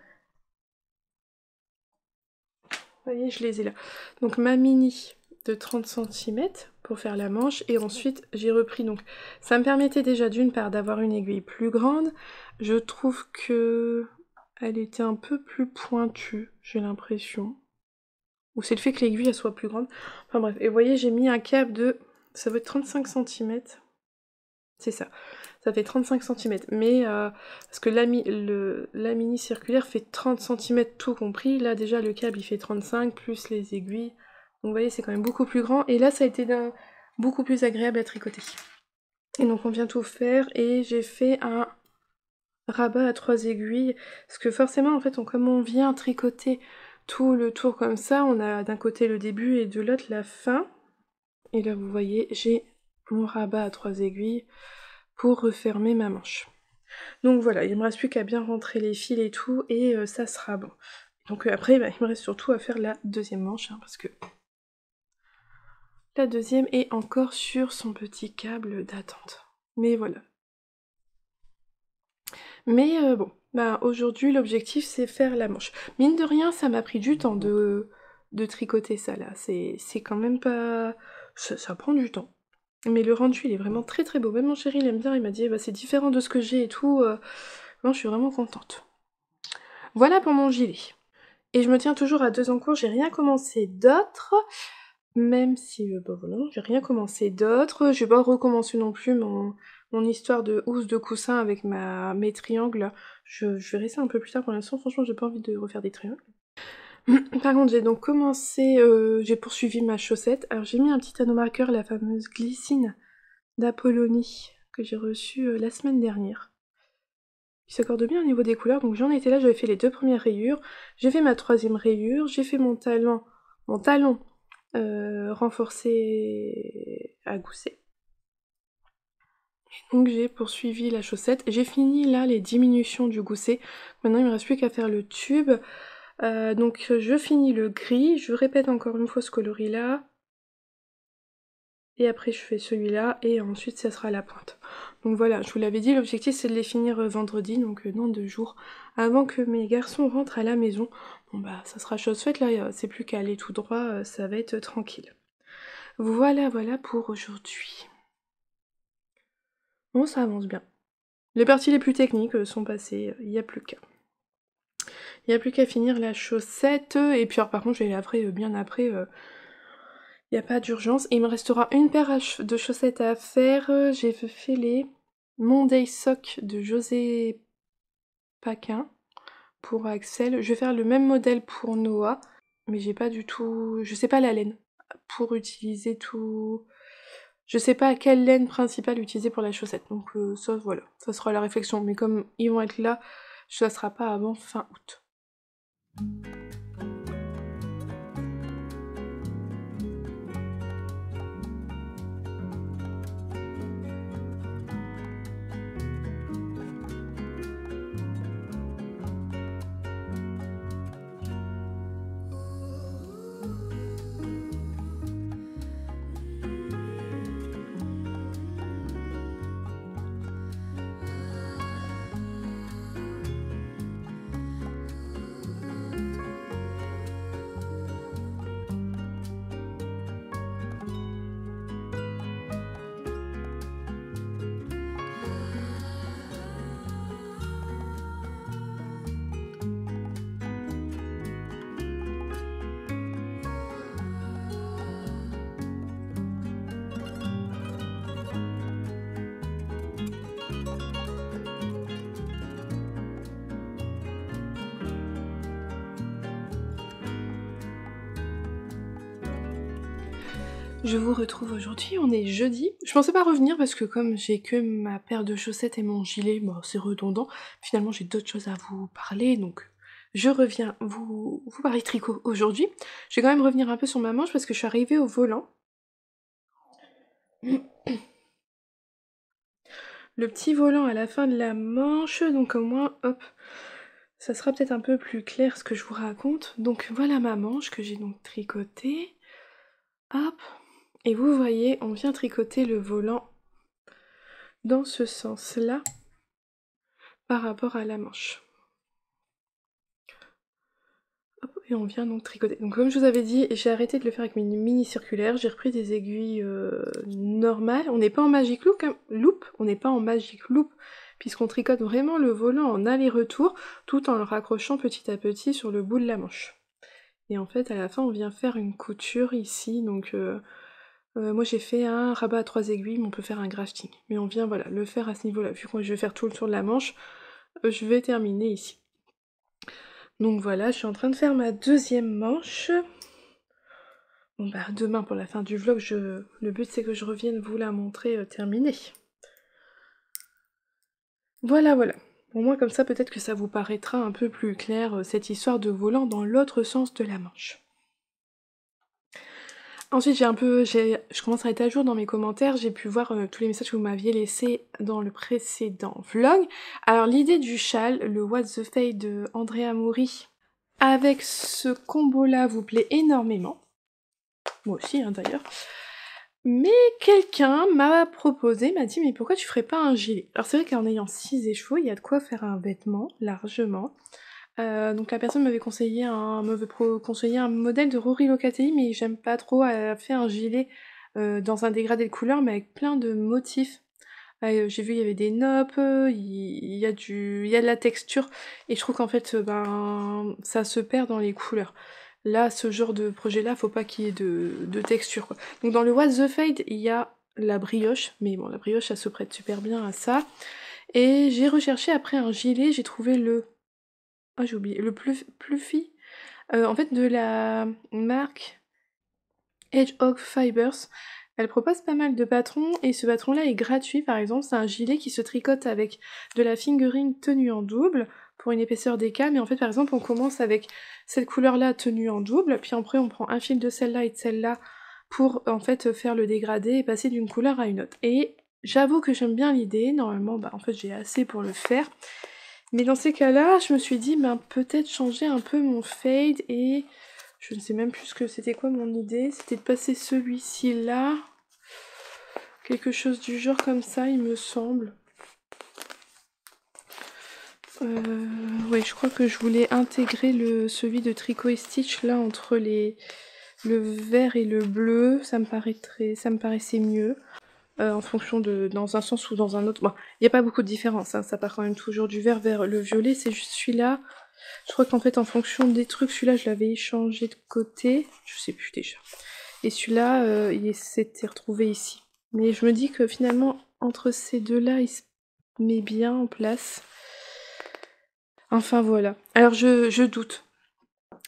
Vous voyez, je les ai là. Donc ma mini de 30 cm pour faire la manche et ensuite j'ai repris donc ça me permettait déjà d'une part d'avoir une aiguille plus grande je trouve que elle était un peu plus pointue j'ai l'impression ou c'est le fait que l'aiguille soit plus grande enfin bref et vous voyez j'ai mis un câble de ça veut être 35 cm c'est ça ça fait 35 cm. Mais euh, parce que la, mini circulaire fait 30 cm tout compris. Là déjà le câble il fait 35 plus les aiguilles. Donc vous voyez c'est quand même beaucoup plus grand. Et là ça a été beaucoup plus agréable à tricoter. Et donc on vient tout faire et j'ai fait un rabat à trois aiguilles. Parce que forcément en fait comme on vient tricoter tout le tour comme ça, on a d'un côté le début et de l'autre la fin. Et là vous voyez j'ai mon rabat à trois aiguilles pour refermer ma manche. Donc voilà, il me reste plus qu'à bien rentrer les fils et tout, et euh, ça sera bon. Donc euh, après, bah, il me reste surtout à faire la deuxième manche, hein, parce que la deuxième est encore sur son petit câble d'attente. Mais voilà. Mais euh, bon, bah aujourd'hui l'objectif c'est faire la manche. Mine de rien, ça m'a pris du temps de, de tricoter ça là. C'est quand même pas. ça prend du temps. Mais le rendu, il est vraiment très très beau. Même mon chéri, il aime bien. Il m'a dit, eh ben, c'est différent de ce que j'ai et tout. Moi, euh. je suis vraiment contente. Voilà pour mon gilet. Et je me tiens toujours à deux en cours. J'ai rien commencé d'autre. Même si, euh, bah voilà, j'ai rien commencé d'autre. Je vais pas recommencer non plus mon, histoire de housse de coussin avec ma, mes triangles. Je, je verrai ça un peu plus tard pour l'instant. Franchement, j'ai pas envie de refaire des triangles. <clears throat> Par contre, j'ai donc commencé, euh, j'ai poursuivi ma chaussette. Alors, j'ai mis un petit anneau marqueur, la fameuse glycine d'Apollonie, que j'ai reçue euh, la semaine dernière. Il s'accorde bien au niveau des couleurs, donc j'en étais là, j'avais fait les deux premières rayures, j'ai fait ma troisième rayure, j'ai fait mon talon, mon talon euh, renforcé à gousset. donc j'ai poursuivi la chaussette, j'ai fini là les diminutions du gousset, maintenant il ne me reste plus qu'à faire le tube. Euh, donc je finis le gris, je répète encore une fois ce coloris là, et après je fais celui-là, et ensuite ça sera la pointe. Donc voilà, je vous l'avais dit, l'objectif c'est de les finir euh, vendredi, donc euh, dans deux jours, avant que mes garçons rentrent à la maison. Bon bah ça sera chose faite là, c'est plus qu'à aller tout droit, ça va être tranquille. Voilà, voilà pour aujourd'hui. Bon, ça avance bien. Les parties les plus techniques sont passées, il n'y a plus qu'à. Il n'y a plus qu'à finir la chaussette. Et puis par contre je vais laver euh, bien après. Euh. Il n'y a pas d'urgence. Il me restera une paire de chaussettes à faire. J'ai fait les Monday Sock de José Paquin pour Axel. Je vais faire le même modèle pour Noah. Mais j'ai pas du tout... Je sais pas la laine. Pour utiliser tout... Je sais pas quelle laine principale utiliser pour la chaussette, donc euh, ça voilà, ça sera la réflexion. Mais comme ils vont être là, ne sera pas avant fin août. Je vous retrouve aujourd'hui, on est jeudi. Je pensais pas revenir parce que comme j'ai que ma paire de chaussettes et mon gilet, bon c'est redondant. Finalement j'ai d'autres choses à vous parler, donc je reviens vous, vous parler tricot aujourd'hui. Je vais quand même revenir un peu sur ma manche parce que je suis arrivée au volant. Le petit volant à la fin de la manche, donc au moins, hop, ça sera peut-être un peu plus clair ce que je vous raconte. Donc voilà ma manche que j'ai donc tricotée. Hop, et vous voyez, on vient tricoter le volant dans ce sens-là par rapport à la manche. et on vient donc tricoter. Donc comme je vous avais dit, j'ai arrêté de le faire avec mes mini circulaire, j'ai repris des aiguilles euh, normales. On n'est pas en magic loop, loop. on n'est pas en magic loop, puisqu'on tricote vraiment le volant en aller-retour, tout en le raccrochant petit à petit sur le bout de la manche. Et en fait, à la fin, on vient faire une couture ici, donc... Euh, euh, moi j'ai fait un rabat à trois aiguilles, mais on peut faire un grafting. Mais on vient voilà, le faire à ce niveau-là. Vu que je vais faire tout le tour de la manche, euh, je vais terminer ici. Donc voilà, je suis en train de faire ma deuxième manche. Bon bah demain pour la fin du vlog, je... le but c'est que je revienne vous la montrer euh, terminée. Voilà, voilà. Pour moi comme ça peut-être que ça vous paraîtra un peu plus clair cette histoire de volant dans l'autre sens de la manche. Ensuite, j'ai un peu, je commence à être à jour dans mes commentaires. J'ai pu voir euh, tous les messages que vous m'aviez laissés dans le précédent vlog. Alors, l'idée du châle, le What's the fay de Andrea Mori, avec ce combo-là, vous plaît énormément. Moi aussi, hein, d'ailleurs. Mais quelqu'un m'a proposé, m'a dit, mais pourquoi tu ferais pas un gilet Alors, c'est vrai qu'en ayant six échevaux, il y a de quoi faire un vêtement, largement. Euh, donc la personne m'avait conseillé un, un modèle de Rory Locatelli, mais j'aime pas trop. Elle a fait un gilet euh, dans un dégradé de couleur, mais avec plein de motifs. Euh, j'ai vu il y avait des nopes il y, a du, il a de la texture, et je trouve qu'en fait, ben, ça se perd dans les couleurs. Là, ce genre de projet-là, faut pas qu'il y ait de, texture. Quoi. Donc dans le What the Fade, il y a la brioche, mais bon, la brioche, ça se prête super bien à ça. Et j'ai recherché après un gilet, j'ai trouvé le Oh, j'ai oublié. Le plus Pluffy euh, en fait, de la marque Hedgehog Fibers. Elle propose pas mal de patrons et ce patron-là est gratuit par exemple. C'est un gilet qui se tricote avec de la fingering tenue en double pour une épaisseur cas Mais en fait, par exemple, on commence avec cette couleur-là tenue en double, puis après on prend un fil de celle-là et de celle-là pour en fait faire le dégradé et passer d'une couleur à une autre. Et j'avoue que j'aime bien l'idée. Normalement, bah, en fait, j'ai assez pour le faire. Mais dans ces cas-là, je me suis dit, ben, peut-être changer un peu mon fade et je ne sais même plus ce que c'était quoi mon idée. C'était de passer celui-ci là. Quelque chose du genre comme ça, il me semble. Euh, oui, je crois que je voulais intégrer le, celui de Tricot et Stitch là entre le vert et le bleu. Ça me, ça me paraissait mieux. Euh, en fonction de dans un sens ou dans un autre. Il n'y a pas beaucoup de différence, hein. ça part quand même toujours du vert vers le violet, c'est juste celui-là. Je crois qu'en fait en fonction des trucs, celui-là je l'avais échangé de côté, je sais plus déjà. Et celui-là, euh, il s'était retrouvé ici. Mais je me dis que finalement, entre ces deux-là, il se met bien en place. Enfin voilà. Alors je, doute.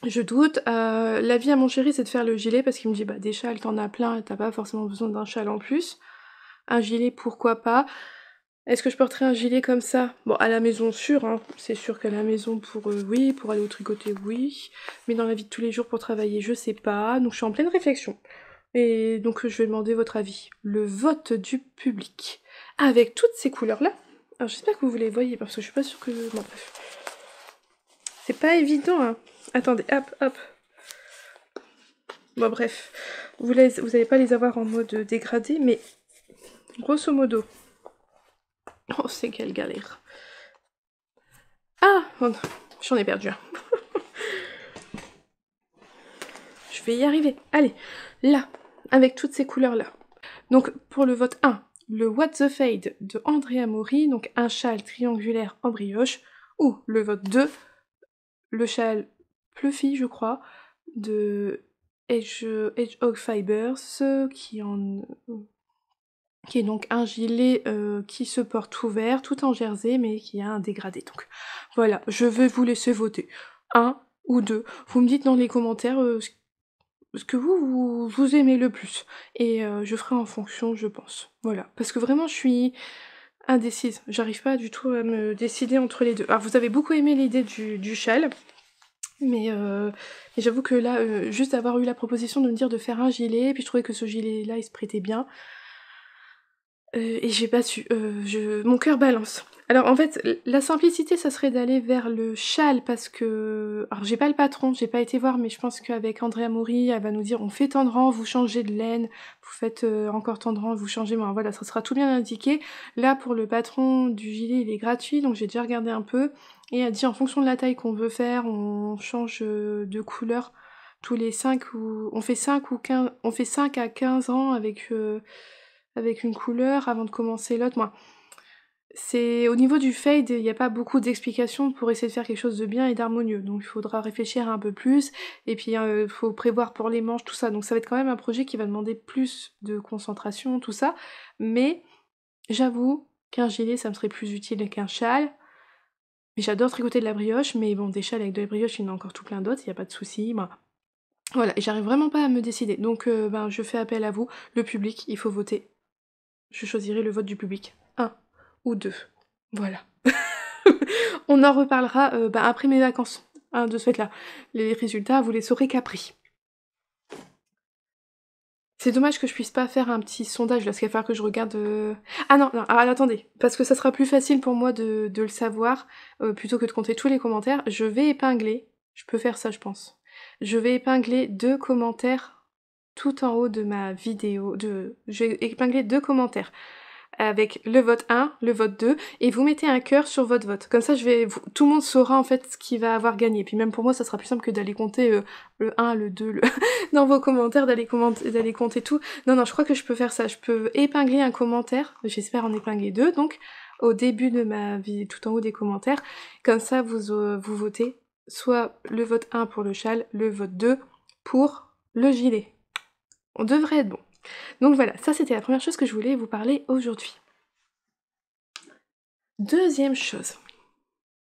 Je doute. Euh, la L'avis à mon chéri, c'est de faire le gilet parce qu'il me dit bah des châles, t'en as plein, t'as pas forcément besoin d'un châle en plus. Un gilet, pourquoi pas. Est-ce que je porterai un gilet comme ça Bon, à la maison, sûr. Hein. C'est sûr qu'à la maison, pour euh, oui, pour aller au tricoter, oui. Mais dans la vie de tous les jours, pour travailler, je sais pas. Donc, je suis en pleine réflexion. Et donc, je vais demander votre avis. Le vote du public. Avec toutes ces couleurs-là. Alors, j'espère que vous les voyez, parce que je suis pas sûre que... Bon, bref. C'est pas évident, hein. Attendez, hop, hop. Bon, bref. Vous n'allez vous pas les avoir en mode dégradé, mais Grosso modo. <laughs> Oh, c'est quelle galère. Ah J'en ai perdu un. <laughs> Je vais y arriver. Allez, là, avec toutes ces couleurs-là. Donc, pour le vote 1, le What the Fade de Andrea Mori, donc un châle triangulaire en brioche, ou le vote 2, le châle Pluffy, je crois, de Hog e Fibers, qui en qui est donc un gilet euh, qui se porte ouvert, tout en jersey, mais qui a un dégradé. Donc voilà, je vais vous laisser voter. Un ou deux. Vous me dites dans les commentaires euh, ce que vous, vous, aimez le plus. Et euh, je ferai en fonction, je pense. Voilà. Parce que vraiment, je suis indécise. J'arrive pas du tout à me décider entre les deux. Alors, vous avez beaucoup aimé l'idée du, du châle. Mais, j'avoue que là, juste avoir eu la proposition de me dire de faire un gilet, puis je trouvais que ce gilet-là, il se prêtait bien. Euh, et j'ai pas su. Euh, je... Mon cœur balance. Alors en fait, la simplicité, ça serait d'aller vers le châle parce que. Alors j'ai pas le patron, j'ai pas été voir, mais je pense qu'avec Andrea Mori, elle va nous dire on fait tendre vous changez de laine, vous faites euh, encore tendre vous changez. Bon, voilà, ça sera tout bien indiqué. Là, pour le patron du gilet, il est gratuit, donc j'ai déjà regardé un peu. Et elle dit en fonction de la taille qu'on veut faire, on change de couleur tous les 5 ou. On fait 5 ou 15. On fait 5 à 15 ans avec avec une couleur avant de commencer l'autre. Moi, c'est au niveau du fade, il n'y a pas beaucoup d'explications pour essayer de faire quelque chose de bien et d'harmonieux. Donc il faudra réfléchir un peu plus et puis il hein, euh, faut prévoir pour les manches tout ça. Donc ça va être quand même un projet qui va demander plus de concentration, tout ça. Mais j'avoue qu'un gilet, ça me serait plus utile qu'un châle. Mais j'adore tricoter de la brioche, mais bon, des châles avec de la brioche, il y en a encore tout plein d'autres, il n'y a pas de souci. Voilà. voilà, j'arrive vraiment pas à me décider. Donc euh, ben, je fais appel à vous, le public, il faut voter je choisirai le vote du public. Un ou deux. Voilà. <laughs> On en reparlera euh, bah, après mes vacances hein, de ce fait-là. Les résultats, vous les saurez qu'après. C'est dommage que je puisse pas faire un petit sondage parce qu'il va falloir que je regarde. Euh, ah non, non, ah, attendez, parce que ça sera plus facile pour moi de, le savoir euh, plutôt que de compter tous les commentaires. Je vais épingler, je peux faire ça, je pense. Je vais épingler deux commentaires tout en haut de ma vidéo. De... J'ai épinglé deux commentaires avec le vote 1, le vote 2, et vous mettez un cœur sur votre vote. Comme ça, je vais, tout le monde saura en fait ce qui va avoir gagné. Puis même pour moi, ça sera plus simple que d'aller compter euh, le 1, le 2, <laughs> dans vos commentaires, d'aller compter tout. Non, non, je crois que je peux faire ça. Je peux épingler un commentaire, j'espère en épingler deux, donc au début de ma vidéo, tout en haut des commentaires. Comme ça, vous, euh, vous votez soit le vote 1 pour le châle, le vote 2 pour le gilet. On devrait être bon. Donc voilà, ça c'était la première chose que je voulais vous parler aujourd'hui. Deuxième chose,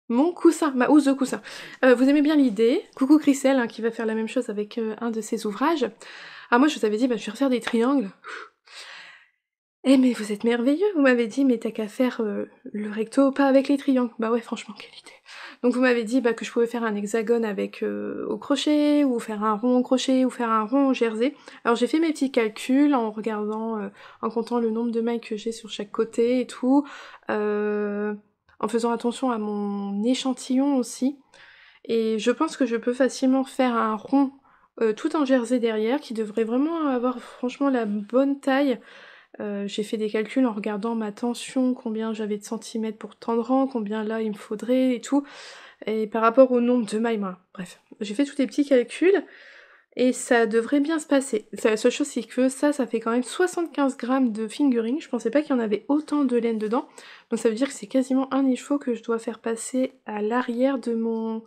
mon coussin, ma housse de coussin. Euh, vous aimez bien l'idée Coucou Christelle hein, qui va faire la même chose avec euh, un de ses ouvrages. Ah moi je vous avais dit, bah, je vais refaire des triangles. Eh mais vous êtes merveilleux, vous m'avez dit, mais t'as qu'à faire euh, le recto pas avec les triangles. Bah ouais franchement, quelle idée. Donc vous m'avez dit bah, que je pouvais faire un hexagone avec euh, au crochet, ou faire un rond au crochet, ou faire un rond au jersey. Alors j'ai fait mes petits calculs en regardant, euh, en comptant le nombre de mailles que j'ai sur chaque côté et tout, euh, en faisant attention à mon échantillon aussi. Et je pense que je peux facilement faire un rond tout en jersey derrière, qui devrait vraiment avoir franchement la bonne taille euh, j'ai fait des calculs en regardant ma tension, combien j'avais de centimètres pour tendre combien là il me faudrait et tout, et par rapport au nombre de mailles, Bref, j'ai fait tous les petits calculs et ça devrait bien se passer. La seule chose c'est que ça, ça fait quand même 75 grammes de fingering, je pensais pas qu'il y en avait autant de laine dedans, donc ça veut dire que c'est quasiment un écheveau que je dois faire passer à l'arrière de mon...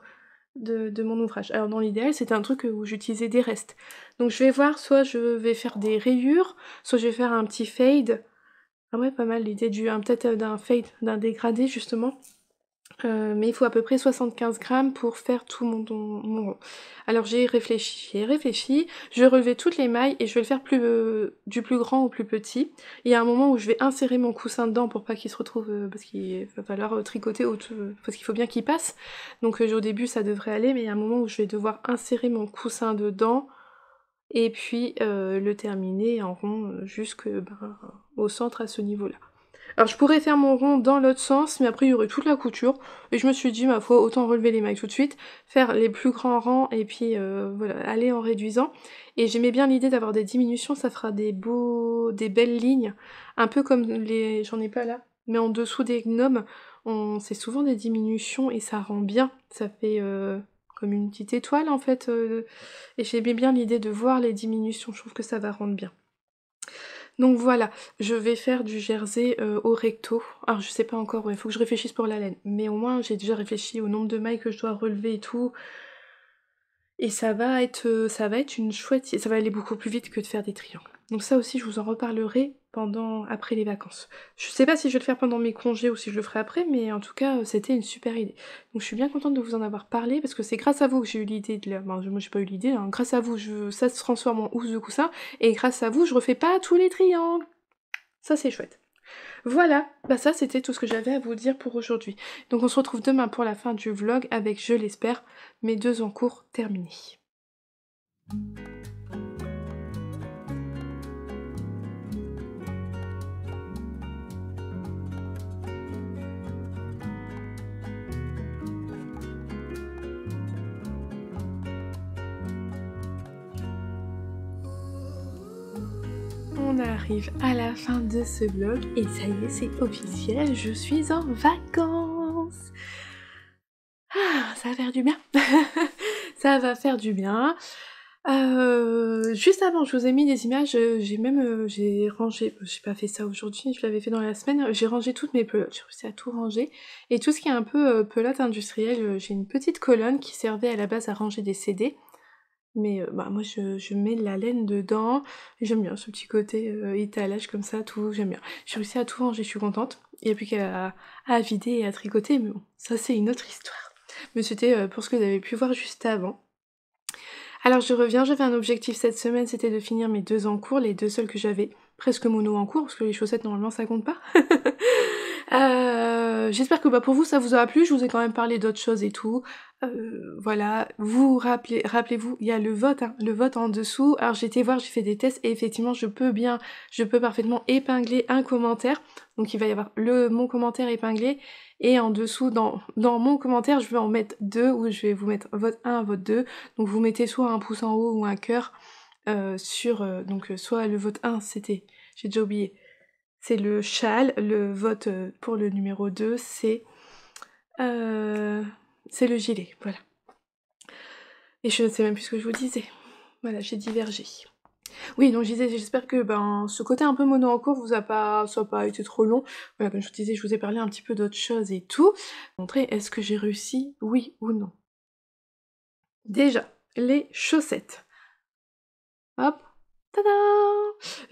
de, mon ouvrage. Alors dans l'idéal c'était un truc où j'utilisais des restes. Donc je vais voir, soit je vais faire des rayures, soit je vais faire un petit fade. Ah ouais, pas mal l'idée du, hein, peut-être euh, d'un fade, d'un dégradé justement. Euh, mais il faut à peu près 75 grammes pour faire tout mon, mon Alors j'ai réfléchi, j'ai réfléchi, je vais relever toutes les mailles et je vais le faire euh, du plus grand au plus petit. Il y a un moment où je vais insérer mon coussin dedans pour pas qu'il se retrouve, parce qu'il va falloir tricoter, parce qu'il faut bien qu'il passe. Donc au début ça devrait aller, mais il y a un moment où je vais devoir insérer mon coussin dedans et puis euh, le terminer en rond jusqu'au euh, ben, au centre à ce niveau-là. Alors je pourrais faire mon rond dans l'autre sens, mais après il y aurait toute la couture, et je me suis dit, ma foi, autant relever les mailles tout de suite, faire les plus grands rangs, et puis euh, voilà, aller en réduisant. Et j'aimais bien l'idée d'avoir des diminutions, ça fera des beaux, des belles lignes, un peu comme les, j'en ai pas là, mais en dessous des gnomes, on... c'est souvent des diminutions, et ça rend bien, ça fait comme une petite étoile en fait. Euh, et j'aimais bien l'idée de voir les diminutions, je trouve que ça va rendre bien. Donc voilà, je vais faire du jersey euh, au recto. Alors je sais pas encore, il faut que je réfléchisse pour la laine. Mais au moins j'ai déjà réfléchi au nombre de mailles que je dois relever et tout. Et ça va être, euh, ça va être une chouette, ça va aller beaucoup plus vite que de faire des triangles. Donc ça aussi je vous en reparlerai après les vacances. Je sais pas si je vais le faire pendant mes congés ou si je le ferai après, mais en tout cas, euh, c'était une super idée. Donc je suis bien contente de vous en avoir parlé parce que c'est grâce à vous que j'ai eu l'idée de la. Enfin, moi j'ai pas eu l'idée, hein. grâce à vous, je... ça se transforme en housse de coussin et grâce à vous, je refais pas tous les triangles. Ça c'est chouette. Voilà, bah ça c'était tout ce que j'avais à vous dire pour aujourd'hui. Donc on se retrouve demain pour la fin du vlog avec, je l'espère, mes deux en cours terminés. on arrive à la fin de ce vlog et ça y est, c'est officiel, je suis en vacances ah, Ça va faire du bien <laughs> Ça va faire du bien euh, juste avant, je vous ai mis des images, euh, j'ai même euh, j'ai rangé, j'ai pas fait ça aujourd'hui, je l'avais fait dans la semaine, j'ai rangé toutes mes pelotes, j'ai réussi à tout ranger. Et tout ce qui est un peu pelote industrielle, j'ai une petite colonne qui servait à la base à ranger des CD. Mais euh, bah, moi, je, mets la laine dedans. J'aime bien ce petit côté euh, étalage comme ça, tout. J'aime bien. J'ai réussi à tout ranger, je suis contente. Il n'y a plus qu'à à vider et à tricoter. Mais bon, ça, c'est une autre histoire. Mais c'était euh, pour ce que vous avez pu voir juste avant. Alors, je reviens. J'avais un objectif cette semaine, c'était de finir mes deux en cours, les deux seuls que j'avais. Presque mono en cours, parce que les chaussettes, normalement, ça compte pas. <laughs> Euh, j'espère que bah, pour vous ça vous aura plu, je vous ai quand même parlé d'autres choses et tout. Euh, voilà, vous rappelez, rappelez-vous, il y a le vote, hein, le vote en dessous. Alors j'ai été voir, j'ai fait des tests et effectivement je peux bien, je peux parfaitement épingler un commentaire. Donc il va y avoir le mon commentaire épinglé et en dessous dans, dans mon commentaire je vais en mettre deux ou je vais vous mettre vote 1, vote 2. Donc vous mettez soit un pouce en haut ou un cœur euh, sur donc soit le vote 1 c'était, j'ai déjà oublié c'est le châle. Le vote euh, pour le numéro 2, euh, c'est le gilet. Voilà. Et je ne sais même plus ce que je vous disais. Voilà, j'ai divergé. Oui, donc je disais, j'espère que ben, ce côté un peu mono en vous a pas, soit pas été trop long. Voilà, comme je vous disais, je vous ai parlé un petit peu d'autres choses et tout. Montrer est-ce que j'ai réussi, oui ou non. Déjà, les chaussettes. Hop,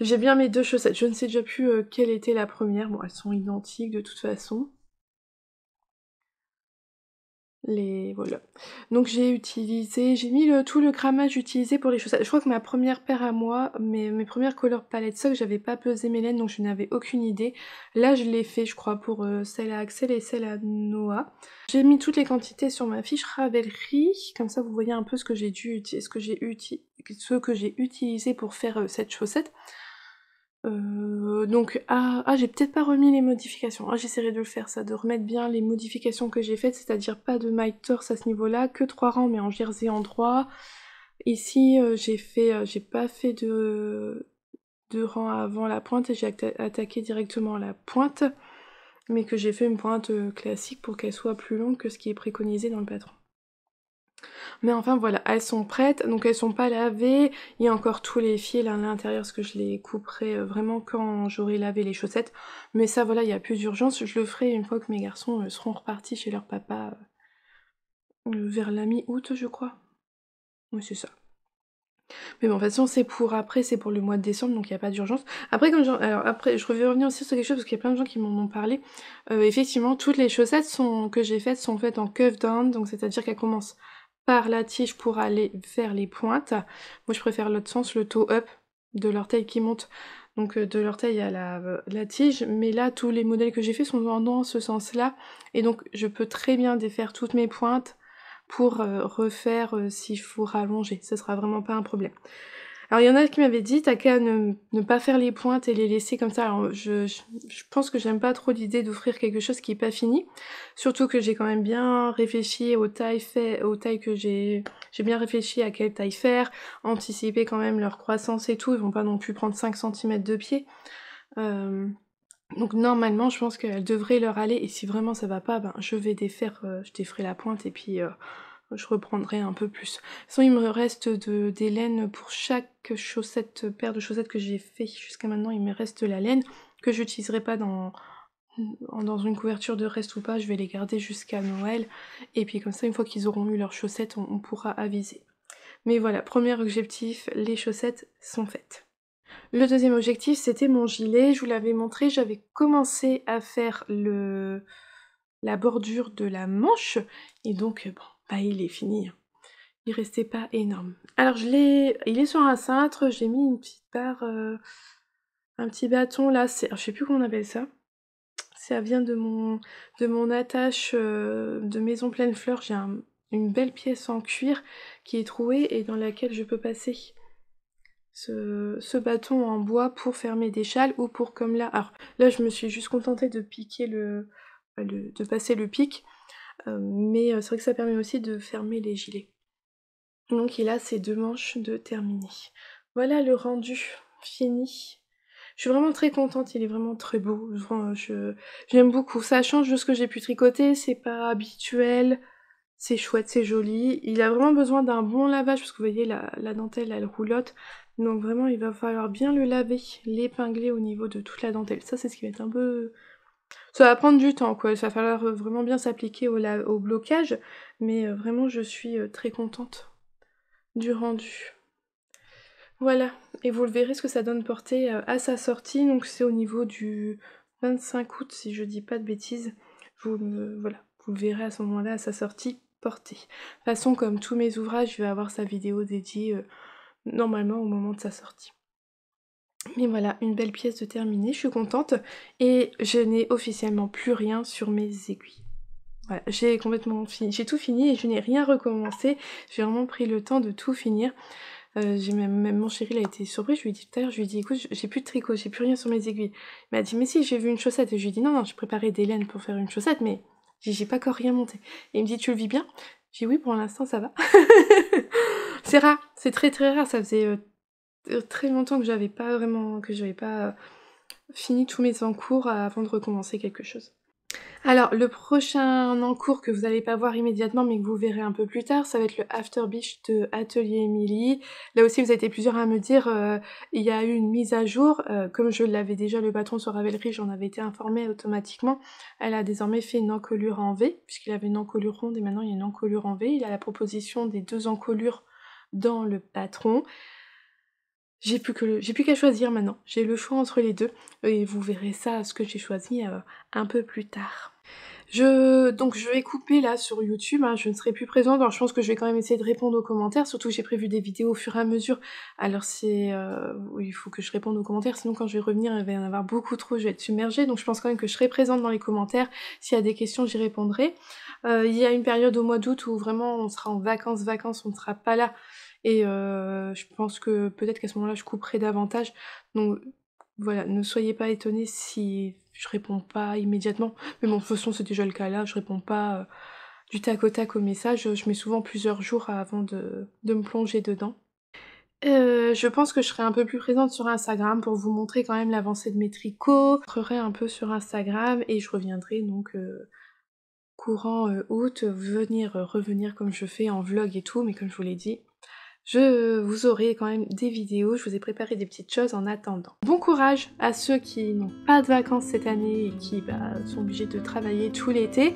j'ai bien mes deux chaussettes. Je ne sais déjà plus euh, quelle était la première. Bon, elles sont identiques de toute façon les voilà. Donc j'ai utilisé, j'ai mis tout le grammage utilisé pour les chaussettes. Je crois que ma première paire à moi, mes, premières couleurs palettes que j'avais pas pesé mes laines donc je n'avais aucune idée. Là je l'ai fait je crois pour euh, celle à Axel et celle à Noah. J'ai mis toutes les quantités sur ma fiche Ravelry, comme ça vous voyez un peu ce que j'ai dû ce que j'ai utilisé, ce que j'ai utilisé pour faire euh, cette chaussette. Euh, donc, ah, ah, j'ai peut-être pas remis les modifications. Ah, J'essaierai de le faire, ça, de remettre bien les modifications que j'ai faites, c'est-à-dire pas de maille Torse à ce niveau-là, que trois rangs, mais en jersey en droit. Ici, euh, j'ai fait, euh, j'ai pas fait de, de rang avant la pointe et j'ai attaqué directement la pointe, mais que j'ai fait une pointe classique pour qu'elle soit plus longue que ce qui est préconisé dans le patron. Mais enfin voilà, elles sont prêtes, donc elles sont pas lavées, il y a encore tous les fils à l'intérieur parce que je les couperai euh, vraiment quand j'aurai lavé les chaussettes. Mais ça voilà, il n'y a plus d'urgence, je le ferai une fois que mes garçons euh, seront repartis chez leur papa euh, vers la mi-août je crois. Oui c'est ça. Mais bon, de toute façon, c'est pour après, c'est pour le mois de décembre, donc il n'y a pas d'urgence. Après, alors après, je vais revenir aussi sur quelque chose parce qu'il y a plein de gens qui m'en ont parlé. effectivement, toutes les chaussettes sont, que j'ai faites sont faites en cuve down donc c'est-à-dire qu'elles commencent par la tige pour aller vers les pointes. Moi, je préfère l'autre sens, le toe up de l'orteil qui monte, donc euh, de l'orteil à euh, la, tige. Mais là, tous les modèles que j'ai faits sont dans ce sens-là. Et donc, je peux très bien défaire toutes mes pointes pour euh, refaire si s'il faut rallonger. Ce sera vraiment pas un problème. Alors il y en a qui m'avaient dit, t'as qu'à ne, pas faire les pointes et les laisser comme ça. Alors je, pense que j'aime pas trop l'idée d'offrir quelque chose qui n'est pas fini. Surtout que j'ai quand même bien réfléchi aux taille fait, aux tailles que j'ai... J'ai bien réfléchi à quelle taille faire, anticiper quand même leur croissance et tout. Ils vont pas non plus prendre 5 cm de pied. Euh, donc normalement, je pense qu'elle devrait leur aller. Et si vraiment ça va pas, ben, je vais défaire, euh, je déferai la pointe et puis... Euh, je reprendrai un peu plus. Sans il me reste de, des laines pour chaque chaussette, paire de chaussettes que j'ai fait jusqu'à maintenant. Il me reste la laine que je n'utiliserai pas dans, dans une couverture de reste ou pas. Je vais les garder jusqu'à Noël. Et puis comme ça, une fois qu'ils auront eu leurs chaussettes, on, pourra aviser. Mais voilà, premier objectif, les chaussettes sont faites. Le deuxième objectif, c'était mon gilet. Je vous l'avais montré, j'avais commencé à faire le la bordure de la manche et donc bon, bah il est fini. Il restait pas énorme. Alors je l'ai, il est sur un cintre, j'ai mis une petite barre, euh, un petit bâton là, c'est, je sais plus comment on appelle ça. Ça vient de mon, de mon attache euh, de maison pleine fleurs J'ai une belle pièce en cuir qui est trouée et dans laquelle je peux passer ce, bâton en bois pour fermer des châles ou pour comme là. Alors là, je me suis juste contentée de piquer le de passer le pic euh, mais euh, c'est vrai que ça permet aussi de fermer les gilets. Donc il a ses deux manches de terminé. Voilà le rendu fini. Je suis vraiment très contente, il est vraiment très beau. je j'aime beaucoup. Ça change de ce que j'ai pu tricoter, c'est pas habituel, c'est chouette, c'est joli. Il a vraiment besoin d'un bon lavage parce que vous voyez la, la dentelle elle roulotte. Donc vraiment il va falloir bien le laver, l'épingler au niveau de toute la dentelle. Ça c'est ce qui va être un peu ça va prendre du temps, quoi. Ça va falloir euh, vraiment bien s'appliquer au, blocage, mais euh, vraiment, je suis euh, très contente du rendu. Voilà, et vous le verrez ce que ça donne porté à sa sortie. Donc c'est au niveau du 25 août, si je dis pas de bêtises. vous, voilà, vous le verrez à ce moment-là à sa sortie portée. De toute façon, comme tous mes ouvrages, je vais avoir sa vidéo dédiée normalement au moment de sa sortie. Mais voilà, une belle pièce de terminée, je suis contente et je n'ai officiellement plus rien sur mes aiguilles. Voilà, j'ai complètement fini, j'ai tout fini et je n'ai rien recommencé, j'ai vraiment pris le temps de tout finir. Euh, j'ai même, mon chéri, il a été surpris, je lui ai dit tout à l'heure, je lui ai dit écoute, j'ai plus de tricot, j'ai plus rien sur mes aiguilles. Il m'a dit mais si, j'ai vu une chaussette et je lui ai dit non, non, j'ai préparé des laines pour faire une chaussette, mais j'ai pas encore rien monté. Et il me dit tu le vis bien J'ai dit oui, pour l'instant ça va. <laughs> c'est rare, c'est très très rare, ça faisait... Euh, euh, très longtemps que j'avais pas vraiment, que j'avais pas euh, fini tous mes encours avant de recommencer quelque chose. Alors, le prochain encours que vous n'allez pas voir immédiatement, mais que vous verrez un peu plus tard, ça va être le After Beach de Atelier Émilie. Là aussi, vous avez été plusieurs à me dire, euh, il y a eu une mise à jour. comme je l'avais déjà, le patron sur Ravelry, j'en avais été informée automatiquement. Elle a désormais fait une encolure en V, puisqu'il avait une encolure ronde et maintenant il y a une encolure en V. Il a la proposition des deux encolures dans le patron j'ai plus que qu'à choisir maintenant. J'ai le choix entre les deux et vous verrez ça, ce que j'ai choisi, euh, un peu plus tard. Je, donc je vais couper là sur YouTube, hein, je ne serai plus présente, alors je pense que je vais quand même essayer de répondre aux commentaires, surtout j'ai prévu des vidéos au fur et à mesure, alors c'est, euh, il faut que je réponde aux commentaires, sinon quand je vais revenir il va y en avoir beaucoup trop, je vais être submergée, donc je pense quand même que je serai présente dans les commentaires, s'il y a des questions j'y répondrai. Euh, il y a une période au mois d'août où vraiment on sera en vacances, vacances, on ne sera pas là, et euh, je pense que peut-être qu'à ce moment-là je couperai davantage, donc voilà, ne soyez pas étonnés si je réponds pas immédiatement. Mais mon façon, c'est déjà le cas là, je réponds pas euh, du tac au tac au message. Je mets souvent plusieurs jours avant de, de me plonger dedans. Euh, je pense que je serai un peu plus présente sur Instagram pour vous montrer quand même l'avancée de mes tricots. Je serai un peu sur Instagram et je reviendrai donc euh, courant août, venir revenir comme je fais en vlog et tout, mais comme je vous l'ai dit, je vous aurai quand même des vidéos, je vous ai préparé des petites choses en attendant. Bon courage à ceux qui n'ont pas de vacances cette année et qui bah, sont obligés de travailler tout l'été.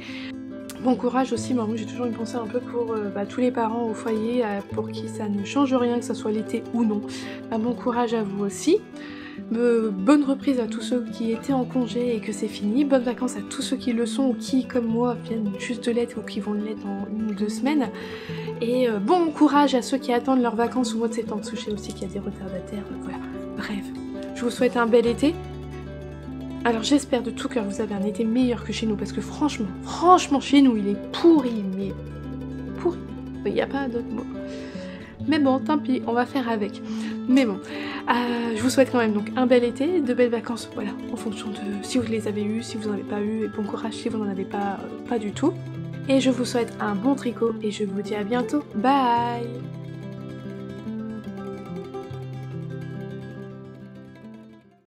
Bon courage aussi, moi j'ai toujours une pensée un peu pour euh, bah, tous les parents au foyer euh, pour qui ça ne change rien, que ce soit l'été ou non. Bah, bon courage à vous aussi bonne reprise à tous ceux qui étaient en congé et que c'est fini. Bonnes vacances à tous ceux qui le sont ou qui, comme moi, viennent juste de l'être ou qui vont l'être en une ou deux semaines. Et euh, bon courage à ceux qui attendent leurs vacances au mois de septembre. sais aussi qu'il y a des retardataires. Voilà. Bref, je vous souhaite un bel été. Alors j'espère de tout cœur que vous avez un été meilleur que chez nous parce que franchement, franchement chez nous il est pourri mais pourri. Il n'y a pas d'autre mot. Mais bon, tant pis, on va faire avec. Mais bon, euh, je vous souhaite quand même donc un bel été, de belles vacances, voilà, en fonction de si vous les avez eues, si vous n'en avez pas eu, et bon courage si vous n'en avez pas, euh, pas du tout. Et je vous souhaite un bon tricot et je vous dis à bientôt. Bye